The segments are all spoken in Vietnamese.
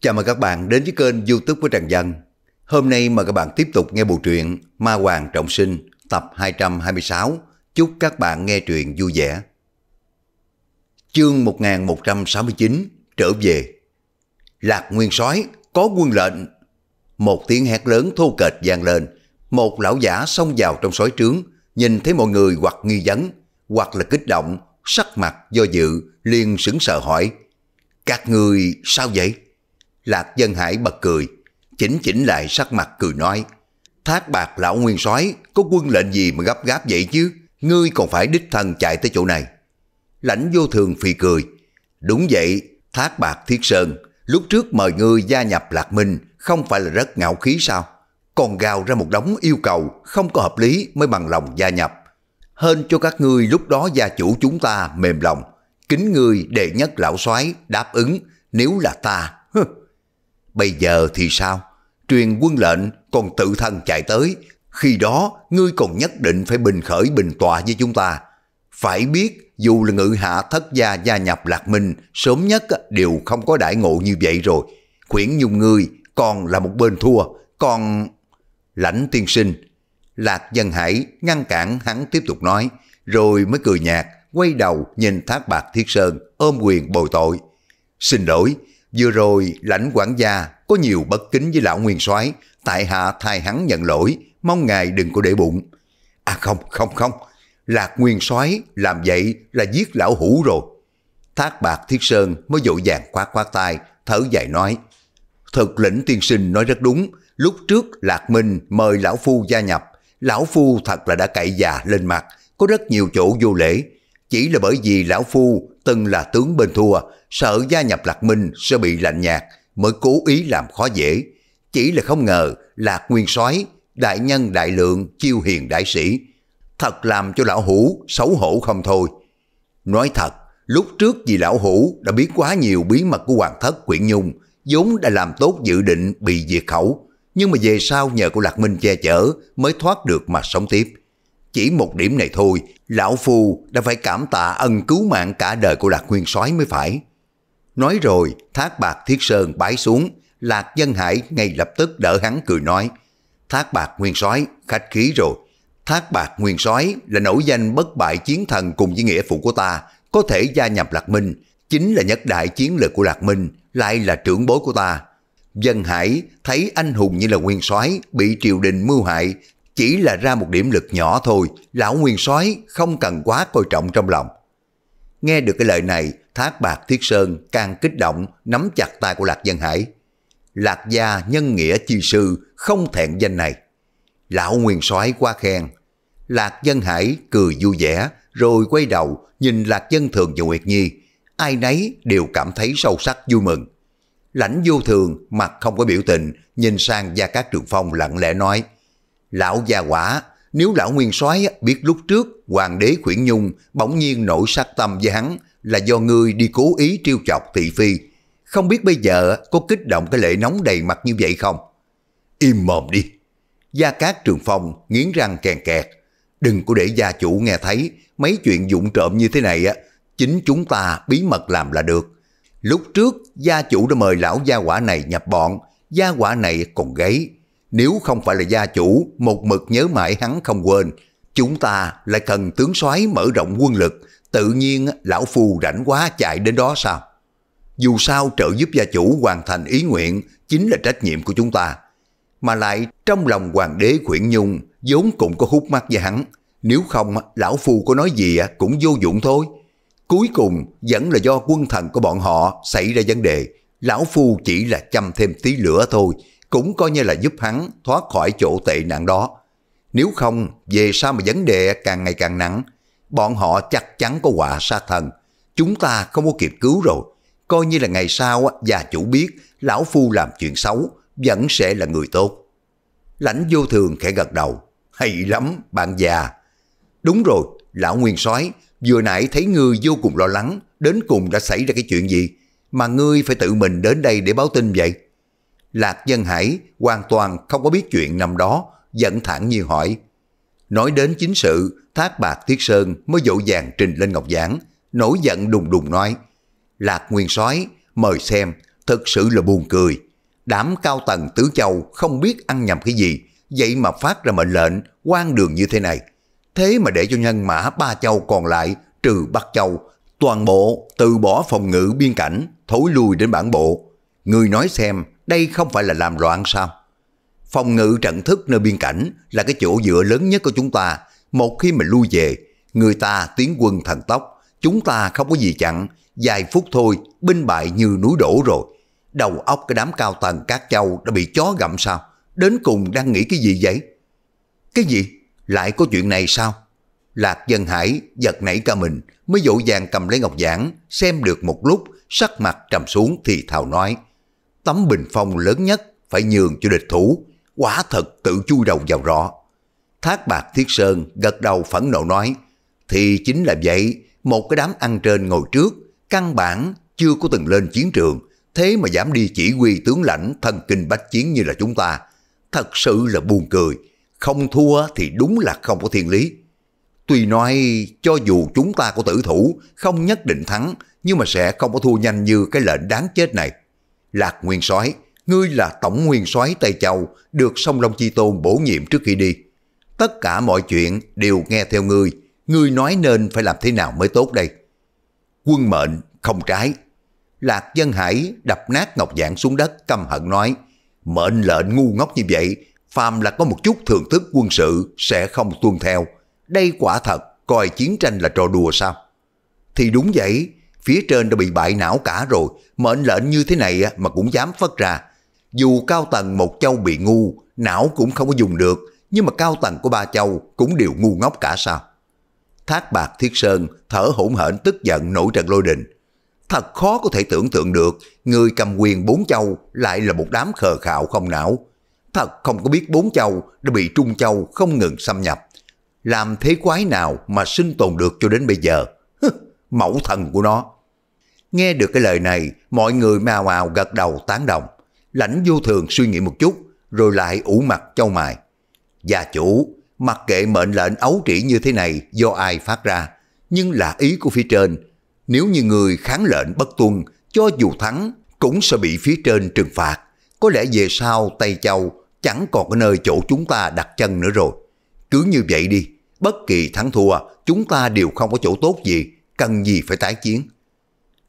Chào mừng các bạn đến với kênh youtube của Trần Dân. Hôm nay mời các bạn tiếp tục nghe bộ truyện Ma Hoàng Trọng Sinh tập 226. Chúc các bạn nghe truyện vui vẻ. Chương 1169 trở về. Lạc Nguyên Soái có quân lệnh. Một tiếng hét lớn thô kệch vang lên. Một lão giả xông vào trong sói trướng, nhìn thấy mọi người hoặc nghi vấn, hoặc là kích động, sắc mặt do dự, liền sững sờ hỏi. Các người sao vậy? Lạc Dân Hải bật cười, chỉnh chỉnh lại sắc mặt cười nói, Thác bạc lão nguyên soái có quân lệnh gì mà gấp gáp vậy chứ, ngươi còn phải đích thân chạy tới chỗ này. Lãnh vô thường phì cười, đúng vậy, Thác bạc thiết sơn, lúc trước mời ngươi gia nhập Lạc Minh không phải là rất ngạo khí sao? Còn gào ra một đống yêu cầu không có hợp lý mới bằng lòng gia nhập. Hên cho các ngươi lúc đó gia chủ chúng ta mềm lòng, kính ngươi đệ nhất lão soái đáp ứng, nếu là ta Bây giờ thì sao? Truyền quân lệnh còn tự thân chạy tới. Khi đó ngươi còn nhất định phải bình khởi bình tòa với chúng ta. Phải biết dù là ngự hạ thất gia gia nhập lạc minh sớm nhất đều không có đại ngộ như vậy rồi. Khuyển nhung ngươi còn là một bên thua. Còn... Lãnh tiên sinh. Lạc dân hải ngăn cản hắn tiếp tục nói. Rồi mới cười nhạt quay đầu nhìn thác bạc thiết sơn ôm quyền bồi tội. Xin lỗi, Vừa rồi lãnh quản gia có nhiều bất kính với lão nguyên soái tại hạ thay hắn nhận lỗi, mong ngài đừng có để bụng. À không, không, không, lạc nguyên soái làm vậy là giết lão hủ rồi. Thác bạc thiết sơn mới dội vàng khoát khoát tay, thở dài nói. Thực lĩnh tiên sinh nói rất đúng, lúc trước lạc minh mời lão phu gia nhập, lão phu thật là đã cậy già lên mặt, có rất nhiều chỗ vô lễ. Chỉ là bởi vì lão phu từng là tướng bên thua, sợ gia nhập Lạc Minh sẽ bị lạnh nhạt, mới cố ý làm khó dễ. Chỉ là không ngờ Lạc Nguyên soái đại nhân đại lượng chiêu hiền đại sĩ, thật làm cho lão hủ xấu hổ không thôi. Nói thật, lúc trước vì lão hủ đã biết quá nhiều bí mật của hoàng thất Quyển Nhung, vốn đã làm tốt dự định bị diệt khẩu, nhưng mà về sau nhờ của Lạc Minh che chở mới thoát được mà sống tiếp. Chỉ một điểm này thôi, lão phu đã phải cảm tạ ân cứu mạng cả đời của Lạc Nguyên soái mới phải. Nói rồi, Thác Bạc Thiết Sơn bái xuống, Lạc Dân Hải ngay lập tức đỡ hắn cười nói, Thác Bạc Nguyên soái khách khí rồi. Thác Bạc Nguyên soái là nổi danh bất bại chiến thần cùng với nghĩa phụ của ta, có thể gia nhập Lạc Minh, chính là nhất đại chiến lược của Lạc Minh, lại là trưởng bối của ta. Dân Hải thấy anh hùng như là nguyên soái bị triều đình mưu hại, chỉ là ra một điểm lực nhỏ thôi, lão nguyên soái không cần quá coi trọng trong lòng. Nghe được cái lời này, Thác Bạc Thiết Sơn càng kích động, nắm chặt tay của Lạc Dân Hải. Lạc gia nhân nghĩa chi sư, không thẹn danh này. Lão nguyên soái quá khen. Lạc Dân Hải cười vui vẻ, rồi quay đầu nhìn Lạc Dân Thường và Nguyệt Nhi. Ai nấy đều cảm thấy sâu sắc vui mừng. Lãnh vô thường mặt không có biểu tình, nhìn sang Gia Cát Trường Phong lặng lẽ nói – Lão gia quả, nếu lão nguyên soái biết lúc trước hoàng đế khuyển nhung bỗng nhiên nổi sát tâm với hắn là do ngươi đi cố ý trêu chọc thị phi. Không biết bây giờ có kích động cái lệ nóng đầy mặt như vậy không? Im mồm đi. Gia Cát Trường Phong nghiến răng kèn kẹt. Đừng có để gia chủ nghe thấy mấy chuyện dụng trộm như thế này á, chính chúng ta bí mật làm là được. Lúc trước gia chủ đã mời lão gia quả này nhập bọn, gia quả này còn gáy, nếu không phải là gia chủ, một mực nhớ mãi hắn không quên, chúng ta lại cần tướng soái mở rộng quân lực, tự nhiên lão phù rảnh quá chạy đến đó sao? Dù sao trợ giúp gia chủ hoàn thành ý nguyện chính là trách nhiệm của chúng ta. Mà lại trong lòng hoàng đế Khuyển Nhung vốn cũng có hút mắt với hắn. Nếu không lão phù có nói gì cũng vô dụng thôi. Cuối cùng vẫn là do quân thần của bọn họ xảy ra vấn đề. Lão phù chỉ là chăm thêm tí lửa thôi cũng coi như là giúp hắn thoát khỏi chỗ tệ nạn đó. Nếu không, về sao mà vấn đề càng ngày càng nặng, bọn họ chắc chắn có quả sát thần. Chúng ta không có kịp cứu rồi. Coi như là ngày sau già chủ biết lão phu làm chuyện xấu vẫn sẽ là người tốt. Lãnh vô thường khẽ gật đầu. Hay lắm, bạn già. Đúng rồi, lão nguyên soái vừa nãy thấy ngươi vô cùng lo lắng, đến cùng đã xảy ra cái chuyện gì mà ngươi phải tự mình đến đây để báo tin vậy? Lạc Dân Hải hoàn toàn không có biết chuyện năm đó, dẫn thẳng như hỏi. Nói đến chính sự, Thác Bạc Tiết Sơn mới dỗ dàng trình lên Ngọc Giảng, nổi giận đùng đùng nói. Lạc Nguyên soái mời xem, thật sự là buồn cười. Đám cao tầng tứ châu không biết ăn nhầm cái gì, vậy mà phát ra mệnh lệnh quan đường như thế này. Thế mà để cho nhân mã ba châu còn lại trừ Bắc châu, toàn bộ từ bỏ phòng ngự biên cảnh, thối lui đến bản bộ, Người nói xem, đây không phải là làm loạn sao? Phòng ngự trận thức nơi biên cảnh là cái chỗ dựa lớn nhất của chúng ta. Một khi mình lui về, người ta tiến quân thần tốc, chúng ta không có gì chặn. Vài phút thôi, binh bại như núi đổ rồi. Đầu óc cái đám cao tầng các châu đã bị chó gặm sao? Đến cùng đang nghĩ cái gì vậy? Cái gì? Lại có chuyện này sao? Lạc dân hải giật nảy cả mình, mới dỗ dàng cầm lấy ngọc giảng, xem được một lúc, sắc mặt trầm xuống thì thào nói tấm bình phong lớn nhất phải nhường cho địch thủ, quả thật tự chui đầu vào rõ. Thác bạc Thiết Sơn gật đầu phẫn nộ nói, thì chính là vậy, một cái đám ăn trên ngồi trước, căn bản chưa có từng lên chiến trường, thế mà dám đi chỉ huy tướng lãnh thần kinh bách chiến như là chúng ta. Thật sự là buồn cười, không thua thì đúng là không có thiên lý. Tuy nói cho dù chúng ta có tử thủ, không nhất định thắng, nhưng mà sẽ không có thua nhanh như cái lệnh đáng chết này. Lạc Nguyên soái ngươi là tổng nguyên soái Tây Châu, được Song Long Chi Tôn bổ nhiệm trước khi đi. Tất cả mọi chuyện đều nghe theo ngươi, ngươi nói nên phải làm thế nào mới tốt đây. Quân mệnh không trái. Lạc Dân Hải đập nát Ngọc Giảng xuống đất căm hận nói, mệnh lệnh ngu ngốc như vậy, phàm là có một chút thưởng thức quân sự sẽ không tuân theo. Đây quả thật coi chiến tranh là trò đùa sao? Thì đúng vậy, phía trên đã bị bại não cả rồi, mệnh lệnh như thế này mà cũng dám phất ra. Dù cao tầng một châu bị ngu, não cũng không có dùng được, nhưng mà cao tầng của ba châu cũng đều ngu ngốc cả sao. Thác bạc thiết sơn thở hỗn hển tức giận nổi trận lôi đình. Thật khó có thể tưởng tượng được người cầm quyền bốn châu lại là một đám khờ khạo không não. Thật không có biết bốn châu đã bị Trung Châu không ngừng xâm nhập. Làm thế quái nào mà sinh tồn được cho đến bây giờ? Mẫu thần của nó Nghe được cái lời này, mọi người mào ào gật đầu tán đồng. Lãnh vô thường suy nghĩ một chút, rồi lại ủ mặt châu mài. Gia chủ, mặc kệ mệnh lệnh ấu trĩ như thế này do ai phát ra, nhưng là ý của phía trên. Nếu như người kháng lệnh bất tuân, cho dù thắng, cũng sẽ bị phía trên trừng phạt. Có lẽ về sau Tây Châu chẳng còn cái nơi chỗ chúng ta đặt chân nữa rồi. Cứ như vậy đi, bất kỳ thắng thua, chúng ta đều không có chỗ tốt gì, cần gì phải tái chiến.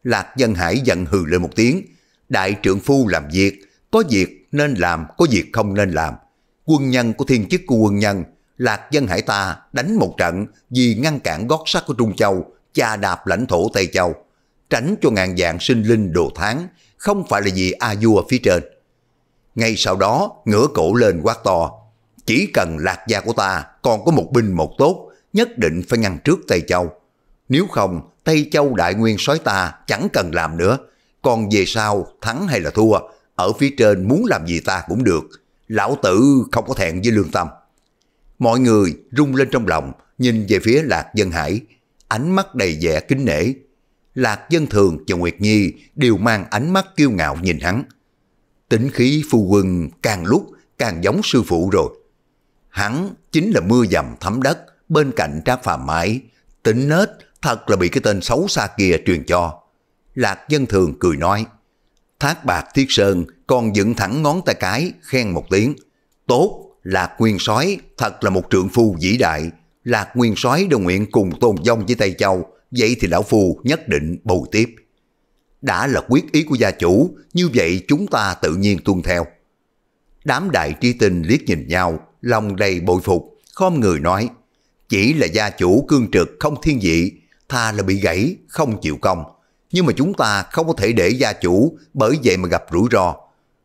Lạc Dân Hải giận hừ lên một tiếng. Đại trưởng phu làm việc, có việc nên làm, có việc không nên làm. Quân nhân của thiên chức của quân nhân, Lạc Dân Hải ta đánh một trận vì ngăn cản gót sắt của Trung Châu, cha đạp lãnh thổ Tây Châu, tránh cho ngàn dạng sinh linh đồ tháng, không phải là vì A vua phía trên. Ngay sau đó, ngửa cổ lên quát to, chỉ cần Lạc gia của ta còn có một binh một tốt, nhất định phải ngăn trước Tây Châu. Nếu không, Tây Châu Đại Nguyên sói ta chẳng cần làm nữa. Còn về sau, thắng hay là thua, ở phía trên muốn làm gì ta cũng được. Lão tử không có thẹn với lương tâm. Mọi người rung lên trong lòng, nhìn về phía Lạc Dân Hải, ánh mắt đầy vẻ kính nể. Lạc Dân Thường và Nguyệt Nhi đều mang ánh mắt kiêu ngạo nhìn hắn. Tính khí phu quân càng lúc càng giống sư phụ rồi. Hắn chính là mưa dầm thấm đất bên cạnh Trác Phàm Mãi, tính nết thật là bị cái tên xấu xa kia truyền cho. Lạc dân thường cười nói, thác bạc thiết sơn còn dựng thẳng ngón tay cái, khen một tiếng. Tốt, Lạc Nguyên Sói thật là một trượng phu vĩ đại. Lạc Nguyên Sói đồng nguyện cùng tôn dông với Tây Châu, vậy thì lão phu nhất định bồi tiếp. Đã là quyết ý của gia chủ, như vậy chúng ta tự nhiên tuân theo. Đám đại tri tinh liếc nhìn nhau, lòng đầy bội phục, khom người nói, chỉ là gia chủ cương trực không thiên vị, tha là bị gãy, không chịu công. Nhưng mà chúng ta không có thể để gia chủ, bởi vậy mà gặp rủi ro.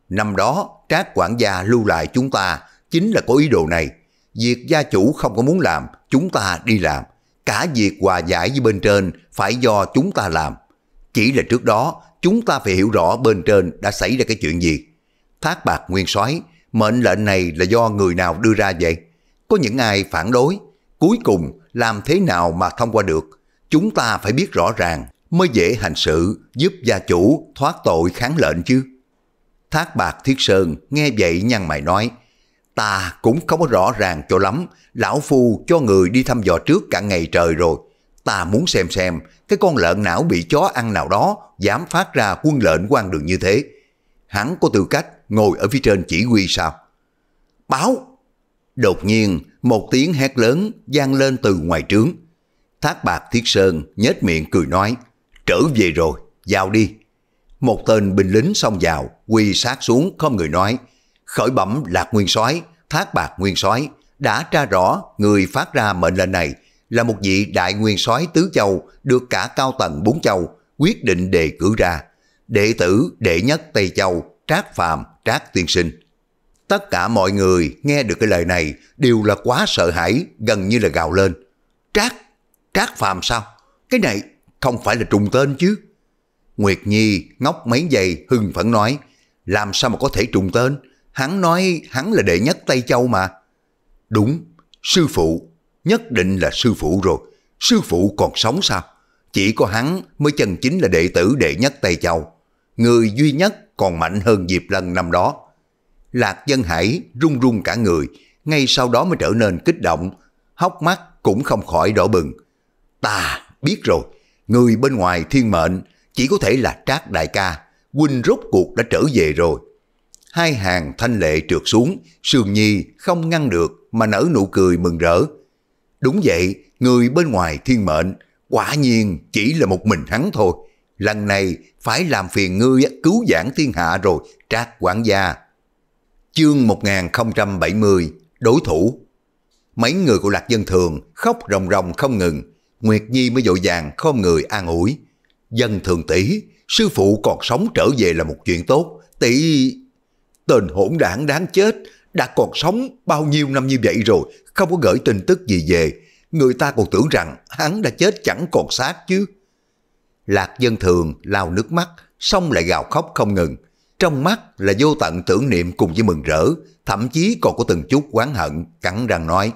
Năm đó, trác quản gia lưu lại chúng ta chính là có ý đồ này. Việc gia chủ không có muốn làm, chúng ta đi làm. Cả việc hòa giải với bên trên phải do chúng ta làm. Chỉ là trước đó, chúng ta phải hiểu rõ bên trên đã xảy ra cái chuyện gì. Thác bạc nguyên soái mệnh lệnh này là do người nào đưa ra vậy? Có những ai phản đối? Cuối cùng làm thế nào mà thông qua được? chúng ta phải biết rõ ràng mới dễ hành sự giúp gia chủ thoát tội kháng lệnh chứ. Thác bạc thiết sơn nghe vậy nhăn mày nói, ta cũng không có rõ ràng cho lắm, lão phu cho người đi thăm dò trước cả ngày trời rồi. Ta muốn xem xem cái con lợn não bị chó ăn nào đó dám phát ra quân lệnh quan đường như thế. Hắn có tư cách ngồi ở phía trên chỉ huy sao? Báo! Đột nhiên, một tiếng hét lớn vang lên từ ngoài trướng. Thác bạc Thiết Sơn nhếch miệng cười nói, trở về rồi, vào đi. Một tên binh lính xông vào, quy sát xuống không người nói, khởi bẩm lạc nguyên soái thác bạc nguyên soái đã tra rõ người phát ra mệnh lệnh này là một vị đại nguyên soái tứ châu được cả cao tầng bốn châu quyết định đề cử ra đệ tử đệ nhất tây châu trác phàm trác tiên sinh tất cả mọi người nghe được cái lời này đều là quá sợ hãi gần như là gào lên trác Trác Phàm sao? Cái này không phải là trùng tên chứ. Nguyệt Nhi ngóc mấy giày hưng phẫn nói, làm sao mà có thể trùng tên? Hắn nói hắn là đệ nhất Tây Châu mà. Đúng, sư phụ, nhất định là sư phụ rồi. Sư phụ còn sống sao? Chỉ có hắn mới chân chính là đệ tử đệ nhất Tây Châu. Người duy nhất còn mạnh hơn dịp lần năm đó. Lạc Dân Hải run run cả người, ngay sau đó mới trở nên kích động, hốc mắt cũng không khỏi đỏ bừng. Ta biết rồi, người bên ngoài thiên mệnh chỉ có thể là trác đại ca, huynh rốt cuộc đã trở về rồi. Hai hàng thanh lệ trượt xuống, Sương Nhi không ngăn được mà nở nụ cười mừng rỡ. Đúng vậy, người bên ngoài thiên mệnh, quả nhiên chỉ là một mình hắn thôi. Lần này phải làm phiền ngươi cứu giảng thiên hạ rồi, trác quản gia. Chương 1070, đối thủ. Mấy người của Lạc Dân Thường khóc ròng ròng không ngừng, Nguyệt Nhi mới dội vàng không người an ủi. Dân thường tỷ, sư phụ còn sống trở về là một chuyện tốt. Tỷ... Tên hỗn đảng đáng chết, đã còn sống bao nhiêu năm như vậy rồi, không có gửi tin tức gì về. Người ta còn tưởng rằng hắn đã chết chẳng còn xác chứ. Lạc dân thường lao nước mắt, xong lại gào khóc không ngừng. Trong mắt là vô tận tưởng niệm cùng với mừng rỡ, thậm chí còn có từng chút oán hận, cắn răng nói.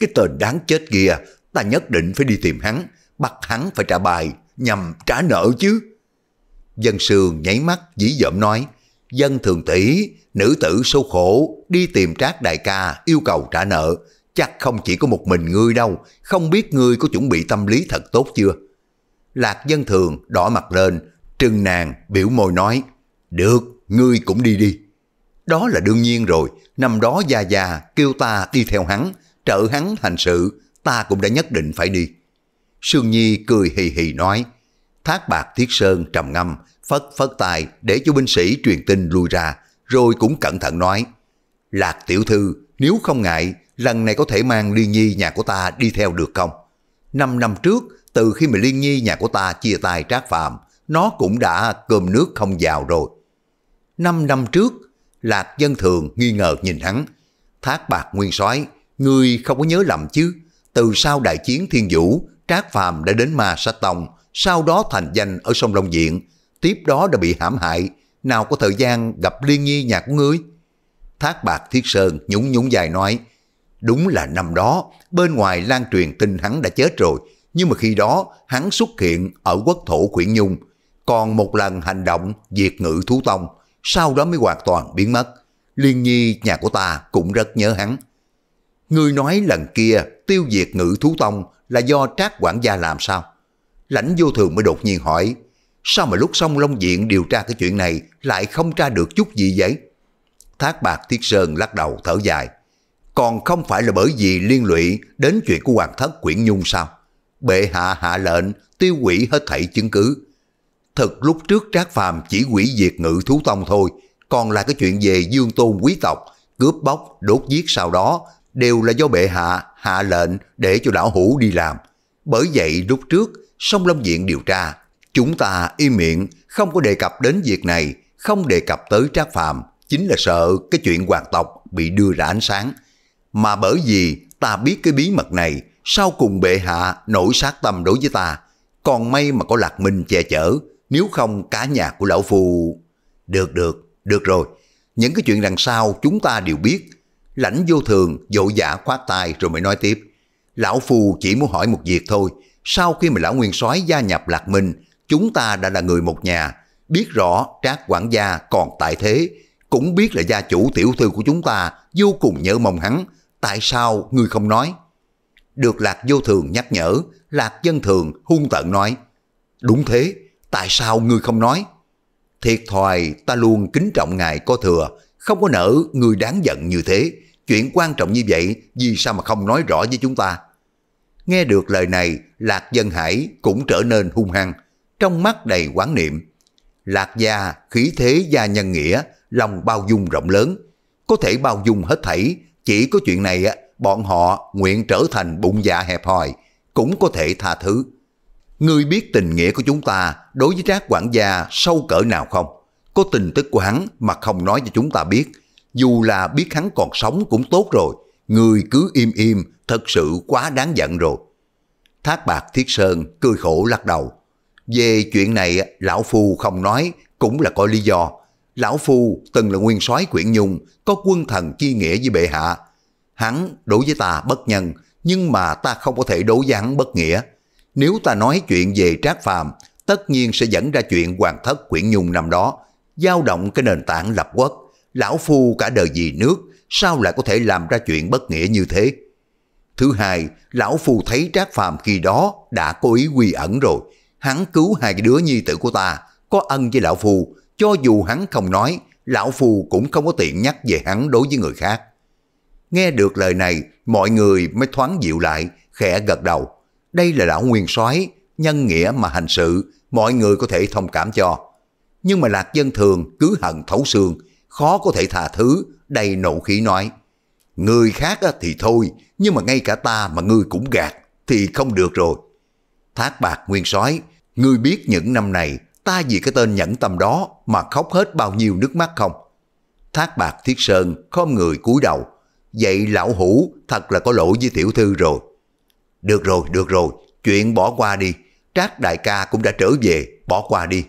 Cái tên đáng chết kia, ta nhất định phải đi tìm hắn, bắt hắn phải trả bài nhằm trả nợ chứ. Dân sương nháy mắt dĩ dợm nói, dân thường tỷ, nữ tử số khổ, đi tìm trác đại ca yêu cầu trả nợ, chắc không chỉ có một mình ngươi đâu, không biết ngươi có chuẩn bị tâm lý thật tốt chưa. Lạc dân thường đỏ mặt lên, trừng nàng biểu môi nói, được, ngươi cũng đi đi. Đó là đương nhiên rồi, năm đó Gia Gia kêu ta đi theo hắn, trợ hắn hành sự, ta cũng đã nhất định phải đi. Sương Nhi cười hì hì nói, Thác Bạc Thiết Sơn trầm ngâm, phất phất tài để cho binh sĩ truyền tin lui ra, rồi cũng cẩn thận nói, Lạc tiểu thư, nếu không ngại, lần này có thể mang Liên Nhi nhà của ta đi theo được không? Năm năm trước, từ khi mà Liên Nhi nhà của ta chia tay trác phạm, nó cũng đã cơm nước không giàu rồi. Năm năm trước, Lạc Dân Thường nghi ngờ nhìn hắn. Thác bạc nguyên soái ngươi không có nhớ lầm chứ? từ sau đại chiến thiên vũ, Trác Phàm đã đến ma sát tông, sau đó thành danh ở sông Long Diện, tiếp đó đã bị hãm hại, nào có thời gian gặp liên nhi nhà của ngươi. Thác bạc Thiết Sơn nhún nhún dài nói, đúng là năm đó, bên ngoài lan truyền tin hắn đã chết rồi, nhưng mà khi đó hắn xuất hiện ở quốc thổ Quyển Nhung, còn một lần hành động diệt ngự thú tông, sau đó mới hoàn toàn biến mất. Liên nhi nhà của ta cũng rất nhớ hắn. Ngươi nói lần kia tiêu diệt ngự thú tông là do trác quản gia làm sao? Lãnh vô thường mới đột nhiên hỏi, sao mà lúc sông Long Diện điều tra cái chuyện này lại không tra được chút gì vậy? Thác bạc Thiết Sơn lắc đầu thở dài, còn không phải là bởi vì liên lụy đến chuyện của Hoàng thất Quyển Nhung sao? Bệ hạ hạ lệnh tiêu hủy hết thảy chứng cứ. Thật lúc trước Trác Phàm chỉ hủy diệt ngự thú tông thôi, còn là cái chuyện về dương tôn quý tộc, cướp bóc, đốt giết sau đó đều là do bệ hạ hạ lệnh để cho lão hủ đi làm. Bởi vậy lúc trước, sông Lâm Viện điều tra, chúng ta im miệng, không có đề cập đến việc này, không đề cập tới trác phạm, chính là sợ cái chuyện hoàng tộc bị đưa ra ánh sáng. Mà bởi vì ta biết cái bí mật này, sau cùng bệ hạ nổi sát tâm đối với ta, còn may mà có lạc minh che chở, nếu không cả nhà của lão phù... Được được, được rồi, những cái chuyện đằng sau chúng ta đều biết, Lãnh vô thường dỗ dã khoát tay rồi mới nói tiếp. Lão Phu chỉ muốn hỏi một việc thôi. Sau khi mà lão nguyên soái gia nhập Lạc Minh, chúng ta đã là người một nhà. Biết rõ trác quản gia còn tại thế. Cũng biết là gia chủ tiểu thư của chúng ta vô cùng nhớ mong hắn. Tại sao ngươi không nói? Được Lạc vô thường nhắc nhở, Lạc dân thường hung tận nói. Đúng thế, tại sao ngươi không nói? Thiệt thòi ta luôn kính trọng ngài có thừa, không có nỡ người đáng giận như thế chuyện quan trọng như vậy vì sao mà không nói rõ với chúng ta. Nghe được lời này, Lạc Dân Hải cũng trở nên hung hăng, trong mắt đầy quán niệm. Lạc gia khí thế gia nhân nghĩa, lòng bao dung rộng lớn, có thể bao dung hết thảy, chỉ có chuyện này bọn họ nguyện trở thành bụng dạ hẹp hòi, cũng có thể tha thứ. Ngươi biết tình nghĩa của chúng ta đối với trác quản gia sâu cỡ nào không? Có tình tức của hắn mà không nói cho chúng ta biết, dù là biết hắn còn sống cũng tốt rồi, người cứ im im, thật sự quá đáng giận rồi. Thác bạc Thiết Sơn cười khổ lắc đầu. Về chuyện này, Lão Phu không nói, cũng là có lý do. Lão Phu từng là nguyên soái quyển nhung, có quân thần chi nghĩa với bệ hạ. Hắn đối với ta bất nhân, nhưng mà ta không có thể đối với hắn bất nghĩa. Nếu ta nói chuyện về trác phàm, tất nhiên sẽ dẫn ra chuyện hoàng thất quyển nhung năm đó, giao động cái nền tảng lập quốc lão phu cả đời vì nước, sao lại có thể làm ra chuyện bất nghĩa như thế? Thứ hai, lão phu thấy Trác Phàm khi đó đã có ý quy ẩn rồi, hắn cứu hai đứa nhi tử của ta, có ân với lão phu, cho dù hắn không nói, lão phu cũng không có tiện nhắc về hắn đối với người khác. Nghe được lời này, mọi người mới thoáng dịu lại, khẽ gật đầu. Đây là lão nguyên soái nhân nghĩa mà hành sự, mọi người có thể thông cảm cho. Nhưng mà lạc dân thường cứ hận thấu xương, khó có thể tha thứ, đầy nộ khí nói. Người khác thì thôi, nhưng mà ngay cả ta mà ngươi cũng gạt, thì không được rồi. Thác bạc nguyên sói, ngươi biết những năm này ta vì cái tên nhẫn tâm đó mà khóc hết bao nhiêu nước mắt không? Thác bạc thiết sơn khom người cúi đầu, vậy lão hủ thật là có lỗi với tiểu thư rồi. Được rồi, được rồi, chuyện bỏ qua đi, trác đại ca cũng đã trở về, bỏ qua đi.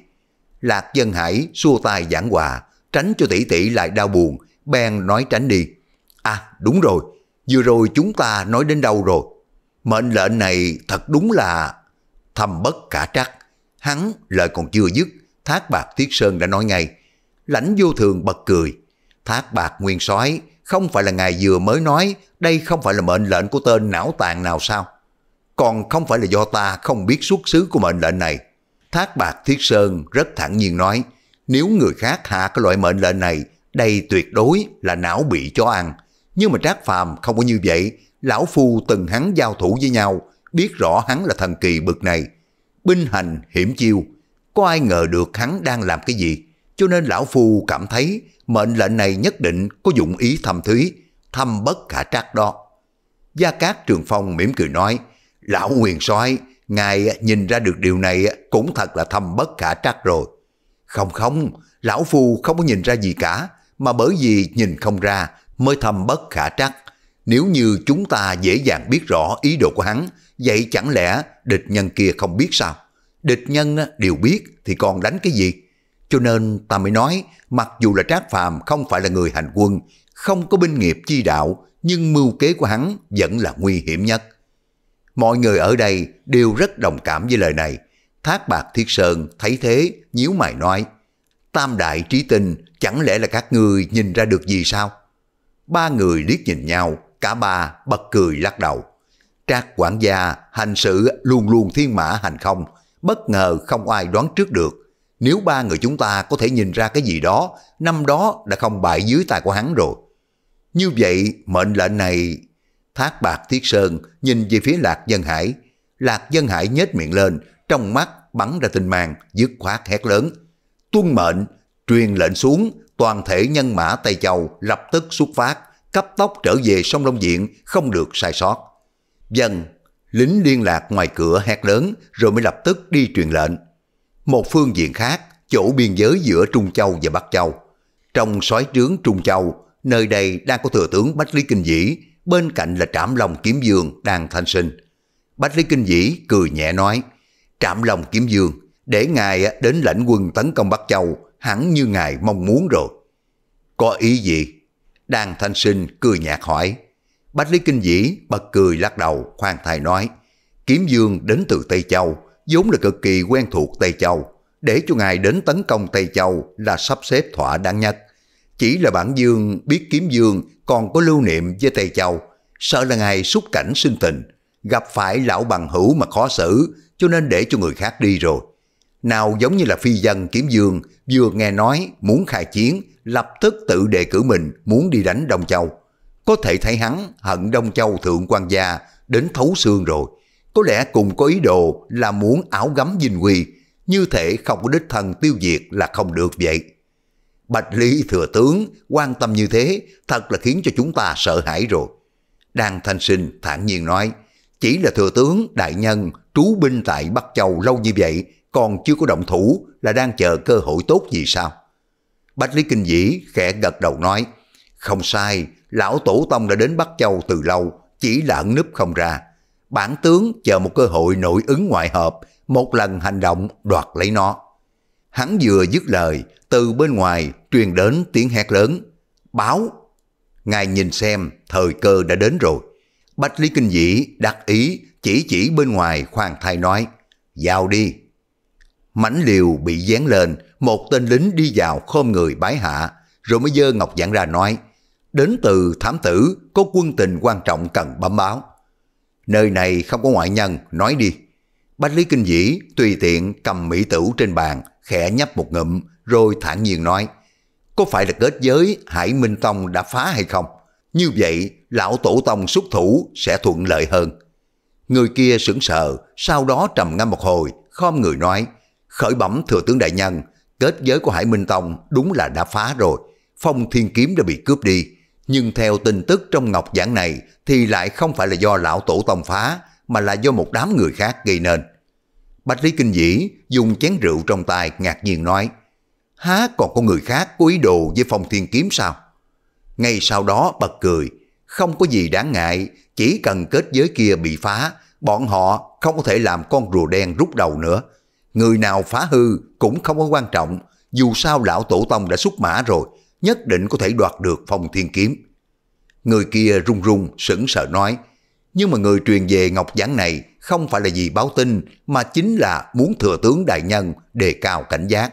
Lạc dân hải xua tay giảng hòa, tránh cho tỷ tỷ lại đau buồn, bèn nói tránh đi. À đúng rồi, vừa rồi chúng ta nói đến đâu rồi? Mệnh lệnh này thật đúng là thầm bất cả trắc. Hắn lời còn chưa dứt, Thác Bạc Tiết Sơn đã nói ngay. Lãnh vô thường bật cười. Thác Bạc Nguyên soái không phải là ngài vừa mới nói đây không phải là mệnh lệnh của tên não tàn nào sao? Còn không phải là do ta không biết xuất xứ của mệnh lệnh này. Thác Bạc Thiết Sơn rất thẳng nhiên nói, nếu người khác hạ cái loại mệnh lệnh này, đây tuyệt đối là não bị chó ăn. Nhưng mà Trác Phàm không có như vậy, lão phu từng hắn giao thủ với nhau, biết rõ hắn là thần kỳ bực này. Binh hành hiểm chiêu, có ai ngờ được hắn đang làm cái gì, cho nên lão phu cảm thấy mệnh lệnh này nhất định có dụng ý thầm thúy, thâm bất khả trắc đó. Gia Cát Trường Phong mỉm cười nói, lão huyền soái ngài nhìn ra được điều này cũng thật là thâm bất khả trắc rồi. Không không, lão phu không có nhìn ra gì cả, mà bởi vì nhìn không ra mới thầm bất khả trắc. Nếu như chúng ta dễ dàng biết rõ ý đồ của hắn, vậy chẳng lẽ địch nhân kia không biết sao? Địch nhân đều biết thì còn đánh cái gì? Cho nên ta mới nói, mặc dù là Trác Phàm không phải là người hành quân, không có binh nghiệp chi đạo, nhưng mưu kế của hắn vẫn là nguy hiểm nhất. Mọi người ở đây đều rất đồng cảm với lời này, Thác Bạc Thiết Sơn thấy thế, nhíu mày nói, Tam đại trí tinh chẳng lẽ là các người nhìn ra được gì sao? Ba người liếc nhìn nhau, cả ba bật cười lắc đầu. Trác quản gia hành sự luôn luôn thiên mã hành không, bất ngờ không ai đoán trước được. Nếu ba người chúng ta có thể nhìn ra cái gì đó, năm đó đã không bại dưới tay của hắn rồi. Như vậy, mệnh lệnh này... Thác Bạc Thiết Sơn nhìn về phía Lạc Dân Hải. Lạc Dân Hải nhếch miệng lên, trong mắt bắn ra tinh màng dứt khoát hét lớn. Tuân mệnh, truyền lệnh xuống, toàn thể nhân mã Tây Châu lập tức xuất phát, cấp tốc trở về sông Long Diện, không được sai sót. Dân, lính liên lạc ngoài cửa hét lớn rồi mới lập tức đi truyền lệnh. Một phương diện khác, chỗ biên giới giữa Trung Châu và Bắc Châu. Trong sói trướng Trung Châu, nơi đây đang có thừa tướng Bách Lý Kinh Dĩ, bên cạnh là Trảm Long Kiếm Dương đang thanh sinh. Bách Lý Kinh Dĩ cười nhẹ nói, chạm lòng kiếm dương, để ngài à, đến lãnh quân tấn công Bắc Châu, hẳn như ngài mong muốn rồi. Có ý gì? Đàn thanh sinh cười nhạt hỏi. Bách Lý Kinh Dĩ bật cười lắc đầu, khoan thai nói. Kiếm dương đến từ Tây Châu, vốn là cực kỳ quen thuộc Tây Châu. Để cho ngài đến tấn công Tây Châu là sắp xếp thỏa đáng nhất. Chỉ là bản dương biết kiếm dương còn có lưu niệm với Tây Châu. Sợ là ngài xúc cảnh sinh tình, gặp phải lão bằng hữu mà khó xử, cho nên để cho người khác đi rồi. Nào giống như là phi dân kiếm dương vừa nghe nói muốn khai chiến lập tức tự đề cử mình muốn đi đánh Đông Châu. Có thể thấy hắn hận Đông Châu thượng quan gia đến thấu xương rồi. Có lẽ cùng có ý đồ là muốn áo gấm dinh quy, như thể không có đích thân tiêu diệt là không được vậy. Bạch Lý thừa tướng quan tâm như thế thật là khiến cho chúng ta sợ hãi rồi. Đang Thanh Sinh thản nhiên nói, chỉ là thừa tướng, đại nhân, trú binh tại Bắc Châu lâu như vậy, còn chưa có động thủ là đang chờ cơ hội tốt gì sao? Bách Lý Kinh Dĩ khẽ gật đầu nói, không sai, lão tổ tông đã đến Bắc Châu từ lâu, chỉ là ẩn núp không ra. Bản tướng chờ một cơ hội nội ứng ngoại hợp, một lần hành động đoạt lấy nó. Hắn vừa dứt lời, từ bên ngoài truyền đến tiếng hét lớn, báo. Ngài nhìn xem, thời cơ đã đến rồi. Bách Lý Kinh Dĩ đặt ý chỉ chỉ bên ngoài khoan thai nói, vào đi. Mảnh liều bị dán lên, một tên lính đi vào khom người bái hạ, rồi mới dơ ngọc giảng ra nói, đến từ thám tử có quân tình quan trọng cần bấm báo. Nơi này không có ngoại nhân, nói đi. Bách Lý Kinh Dĩ tùy tiện cầm mỹ tửu trên bàn, khẽ nhấp một ngụm, rồi thản nhiên nói, có phải là kết giới Hải Minh Tông đã phá hay không? Như vậy, lão tổ tông xuất thủ sẽ thuận lợi hơn. Người kia sững sờ, sau đó trầm ngâm một hồi, khom người nói, khởi bẩm thừa tướng đại nhân, kết giới của Hải Minh Tông đúng là đã phá rồi, phong thiên kiếm đã bị cướp đi. Nhưng theo tin tức trong ngọc giảng này thì lại không phải là do lão tổ tông phá, mà là do một đám người khác gây nên. Bách Lý Kinh Dĩ dùng chén rượu trong tay ngạc nhiên nói, há còn có người khác có ý đồ với phong thiên kiếm sao? Ngay sau đó bật cười, không có gì đáng ngại, chỉ cần kết giới kia bị phá, bọn họ không có thể làm con rùa đen rút đầu nữa. Người nào phá hư cũng không có quan trọng, dù sao lão tổ tông đã xuất mã rồi, nhất định có thể đoạt được phong thiên kiếm. Người kia run run sững sờ nói, nhưng mà người truyền về ngọc giảng này không phải là gì báo tin mà chính là muốn thừa tướng đại nhân đề cao cảnh giác.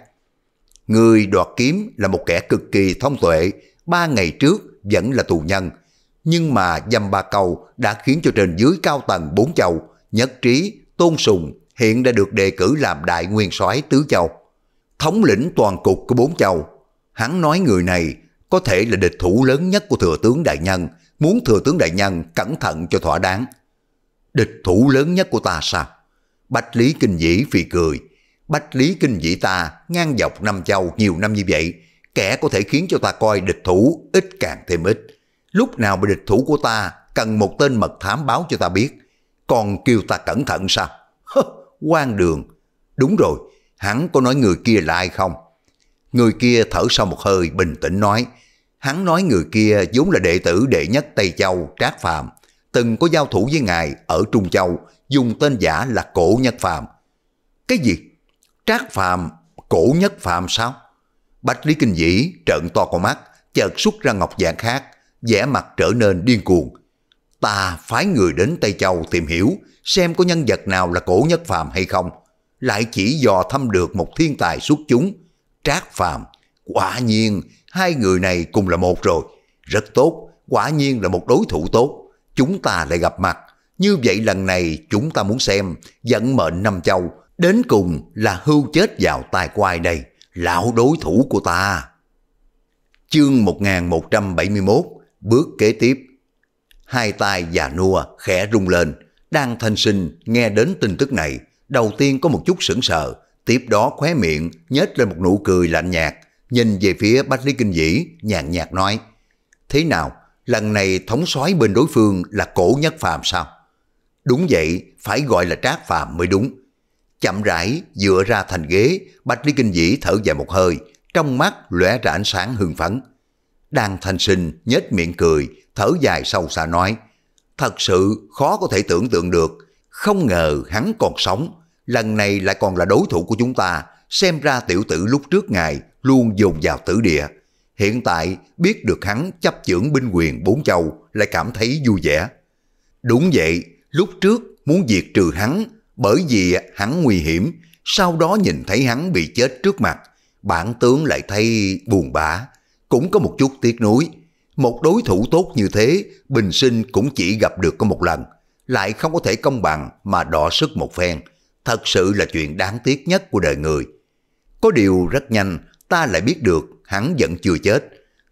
Người đoạt kiếm là một kẻ cực kỳ thông tuệ, ba ngày trước vẫn là tù nhân, nhưng mà dâm ba cầu đã khiến cho trên dưới cao tầng bốn châu, nhất trí, tôn sùng hiện đã được đề cử làm đại nguyên soái tứ châu, thống lĩnh toàn cục của bốn châu. Hắn nói người này có thể là địch thủ lớn nhất của thừa tướng đại nhân, muốn thừa tướng đại nhân cẩn thận cho thỏa đáng. Địch thủ lớn nhất của ta sao? Bách Lý Kinh Dĩ phì cười. Bách Lý Kinh Dĩ ta ngang dọc năm châu nhiều năm như vậy, kẻ có thể khiến cho ta coi địch thủ ít càng thêm ít. Lúc nào mà địch thủ của ta cần một tên mật thám báo cho ta biết, còn kêu ta cẩn thận sao? Hơ, quan đường. Đúng rồi, hắn có nói người kia là ai không? Người kia thở sau một hơi bình tĩnh nói, hắn nói người kia vốn là đệ tử đệ nhất Tây Châu Trác Phàm từng có giao thủ với ngài ở Trung Châu, dùng tên giả là Cổ Nhất Phàm. Cái gì? Trác Phàm, Cổ Nhất Phàm sao? Bách Lý Kinh Dĩ trợn to con mắt, chợt xuất ra ngọc vàng khác, vẻ mặt trở nên điên cuồng. Ta phái người đến Tây Châu tìm hiểu xem có nhân vật nào là cổ nhất phàm hay không. Lại chỉ dò thăm được một thiên tài xuất chúng, trác phàm. Quả nhiên, hai người này cùng là một rồi. Rất tốt, quả nhiên là một đối thủ tốt. Chúng ta lại gặp mặt. Như vậy lần này chúng ta muốn xem dẫn mệnh năm châu đến cùng là hưu chết vào tài ai đây lão đối thủ của ta. Chương 1171, bước kế tiếp. Hai tay già nua khẽ rung lên, đang thanh sinh nghe đến tin tức này, đầu tiên có một chút sững sờ, tiếp đó khóe miệng nhếch lên một nụ cười lạnh nhạt, nhìn về phía Bách Lý Kinh Dĩ, nhàn nhạt nói: "Thế nào, lần này thống soái bên đối phương là Cổ Nhất Phàm sao?" "Đúng vậy, phải gọi là Trác Phàm mới đúng." Chậm rãi dựa ra thành ghế, Bạch Lý Kinh Dĩ thở dài một hơi, trong mắt lóe ra ánh sáng hưng phấn. Đang thanh sinh nhếch miệng cười, thở dài sâu xa nói, thật sự khó có thể tưởng tượng được, không ngờ hắn còn sống, lần này lại còn là đối thủ của chúng ta, xem ra tiểu tử lúc trước ngài luôn dùng vào tử địa. Hiện tại biết được hắn chấp chưởng binh quyền bốn châu lại cảm thấy vui vẻ. Đúng vậy, lúc trước muốn diệt trừ hắn bởi vì hắn nguy hiểm, sau đó nhìn thấy hắn bị chết trước mặt, bản tướng lại thấy buồn bã, cũng có một chút tiếc nuối. Một đối thủ tốt như thế, bình sinh cũng chỉ gặp được có một lần, lại không có thể công bằng mà đỏ sức một phen, thật sự là chuyện đáng tiếc nhất của đời người. Có điều rất nhanh, ta lại biết được hắn vẫn chưa chết.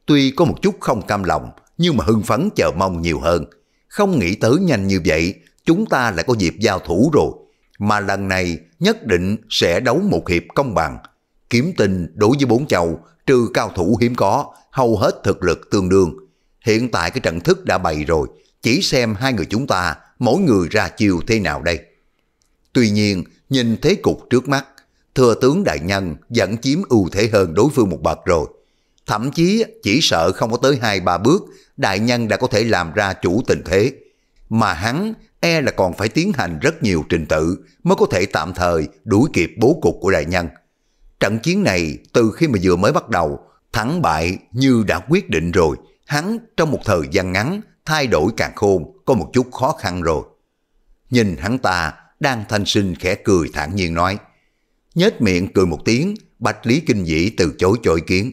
Tuy có một chút không cam lòng, nhưng mà hưng phấn chờ mong nhiều hơn. Không nghĩ tới nhanh như vậy, chúng ta lại có dịp giao thủ rồi mà lần này nhất định sẽ đấu một hiệp công bằng. Kiếm tình đối với bốn chầu, trừ cao thủ hiếm có, hầu hết thực lực tương đương. Hiện tại cái trận thức đã bày rồi, chỉ xem hai người chúng ta mỗi người ra chiều thế nào đây. Tuy nhiên, nhìn thế cục trước mắt, thừa tướng đại nhân vẫn chiếm ưu thế hơn đối phương một bậc rồi. Thậm chí chỉ sợ không có tới hai ba bước, đại nhân đã có thể làm ra chủ tình thế. Mà hắn e là còn phải tiến hành rất nhiều trình tự mới có thể tạm thời đuổi kịp bố cục của đại nhân. Trận chiến này từ khi mà vừa mới bắt đầu, thắng bại như đã quyết định rồi, hắn trong một thời gian ngắn thay đổi càng khôn có một chút khó khăn rồi. Nhìn hắn ta đang thanh sinh khẽ cười thản nhiên nói, nhếch miệng cười một tiếng, Bạch Lý Kinh Dĩ từ chối cho ý kiến.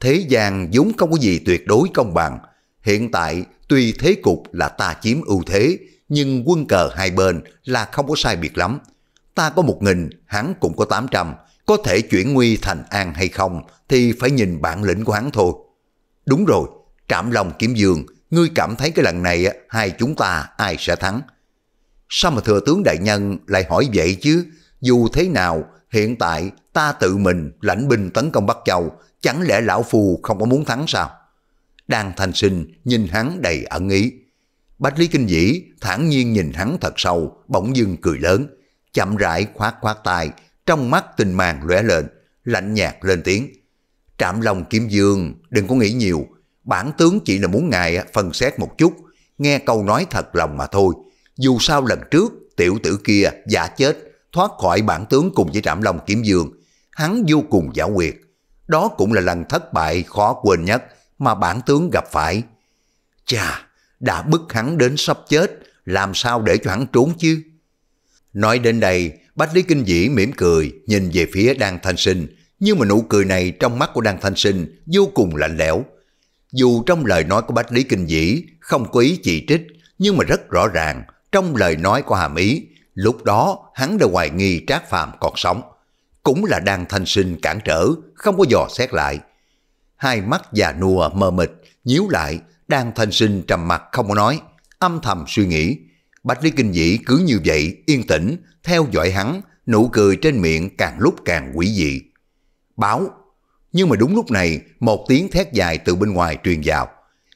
Thế gian vốn không có gì tuyệt đối công bằng, hiện tại tuy thế cục là ta chiếm ưu thế, nhưng quân cờ hai bên là không có sai biệt lắm. Ta có một nghìn, hắn cũng có tám trăm, có thể chuyển nguy thành an hay không thì phải nhìn bản lĩnh của hắn thôi. Đúng rồi, trạm lòng kiếm dương, ngươi cảm thấy cái lần này hai chúng ta ai sẽ thắng? Sao mà thừa tướng đại nhân lại hỏi vậy chứ? Dù thế nào, hiện tại ta tự mình lãnh binh tấn công Bắc Châu, chẳng lẽ lão phù không có muốn thắng sao? Đang thành sinh nhìn hắn đầy ẩn ý. Bách Lý Kinh Dĩ thản nhiên nhìn hắn thật sâu, bỗng dưng cười lớn, chậm rãi khoát khoát tay, trong mắt tình màng lóe lên, lạnh nhạt lên tiếng. Trạm lòng Kiếm Dương, đừng có nghĩ nhiều, bản tướng chỉ là muốn ngài à, phân xét một chút, nghe câu nói thật lòng mà thôi. Dù sao lần trước, tiểu tử kia giả chết, thoát khỏi bản tướng cùng với Trạm lòng Kiếm Dương, hắn vô cùng giả quyệt. Đó cũng là lần thất bại khó quên nhất mà bản tướng gặp phải. Chà! đã bức hắn đến sắp chết, làm sao để cho hắn trốn chứ? Nói đến đây, Bách Lý Kinh Dĩ mỉm cười, nhìn về phía Đan Thanh Sinh, nhưng mà nụ cười này trong mắt của Đan Thanh Sinh vô cùng lạnh lẽo. Dù trong lời nói của Bách Lý Kinh Dĩ không có ý chỉ trích, nhưng mà rất rõ ràng trong lời nói của Hàm Ý, lúc đó hắn đã hoài nghi Trác Phàm còn sống. Cũng là Đan Thanh Sinh cản trở, không có dò xét lại. Hai mắt già nua mờ mịt, nhíu lại, đang thanh sinh trầm mặt không nói, âm thầm suy nghĩ. Bạch Lý Kinh Dĩ cứ như vậy, yên tĩnh, theo dõi hắn, nụ cười trên miệng càng lúc càng quỷ dị. Báo! Nhưng mà đúng lúc này, một tiếng thét dài từ bên ngoài truyền vào.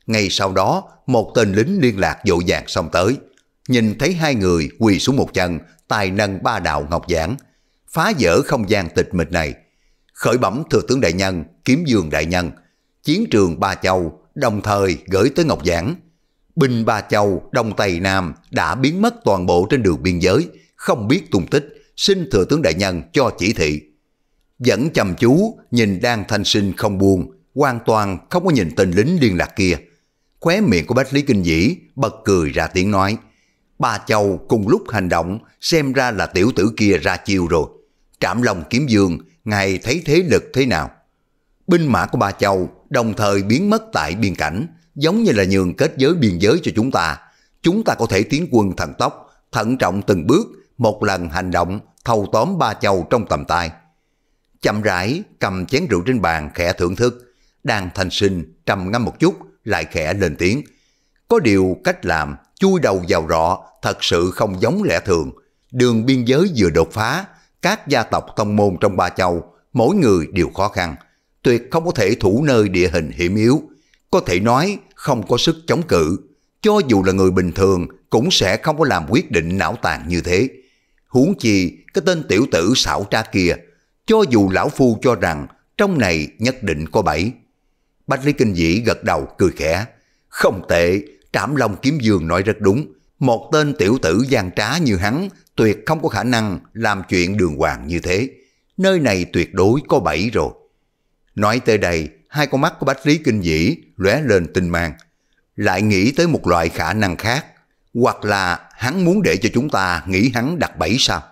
Ngay sau đó, một tên lính liên lạc dội dàng xong tới. Nhìn thấy hai người quỳ xuống một chân, tài nâng ba đạo ngọc giảng, phá vỡ không gian tịch mịch này. Khởi bẩm thừa tướng đại nhân, kiếm dương đại nhân, chiến trường Ba Châu đồng thời gửi tới Ngọc Giảng. Bình Ba Châu, Đông Tây Nam đã biến mất toàn bộ trên đường biên giới, không biết tung tích, xin thừa tướng đại nhân cho chỉ thị. Vẫn chăm chú, nhìn đang thanh sinh không buồn, hoàn toàn không có nhìn tên lính liên lạc kia. Khóe miệng của Bách Lý Kinh Dĩ bật cười ra tiếng nói, Ba Châu cùng lúc hành động xem ra là tiểu tử kia ra chiêu rồi. Trạm lòng kiếm dương, ngài thấy thế lực thế nào? Binh mã của Ba Châu đồng thời biến mất tại biên cảnh, giống như là nhường kết giới biên giới cho chúng ta. Chúng ta có thể tiến quân thần tốc, thận trọng từng bước, một lần hành động, thâu tóm ba châu trong tầm tay. Chậm rãi, cầm chén rượu trên bàn khẽ thưởng thức, đang thành sinh, trầm ngâm một chút, lại khẽ lên tiếng. Có điều cách làm, chui đầu vào rọ, thật sự không giống lẽ thường. Đường biên giới vừa đột phá, các gia tộc tông môn trong ba châu, mỗi người đều khó khăn tuyệt không có thể thủ nơi địa hình hiểm yếu, có thể nói không có sức chống cự. Cho dù là người bình thường cũng sẽ không có làm quyết định não tàn như thế. Huống chi cái tên tiểu tử xảo trá kia, cho dù lão phu cho rằng trong này nhất định có bảy. Bách Lý Kinh Dĩ gật đầu cười khẽ. Không tệ, Trảm Long Kiếm Dương nói rất đúng. Một tên tiểu tử gian trá như hắn tuyệt không có khả năng làm chuyện đường hoàng như thế. Nơi này tuyệt đối có bảy rồi. Nói tới đây, hai con mắt của Bách Lý Kinh Dĩ lóe lên tinh mang. Lại nghĩ tới một loại khả năng khác, hoặc là hắn muốn để cho chúng ta nghĩ hắn đặt bẫy sao?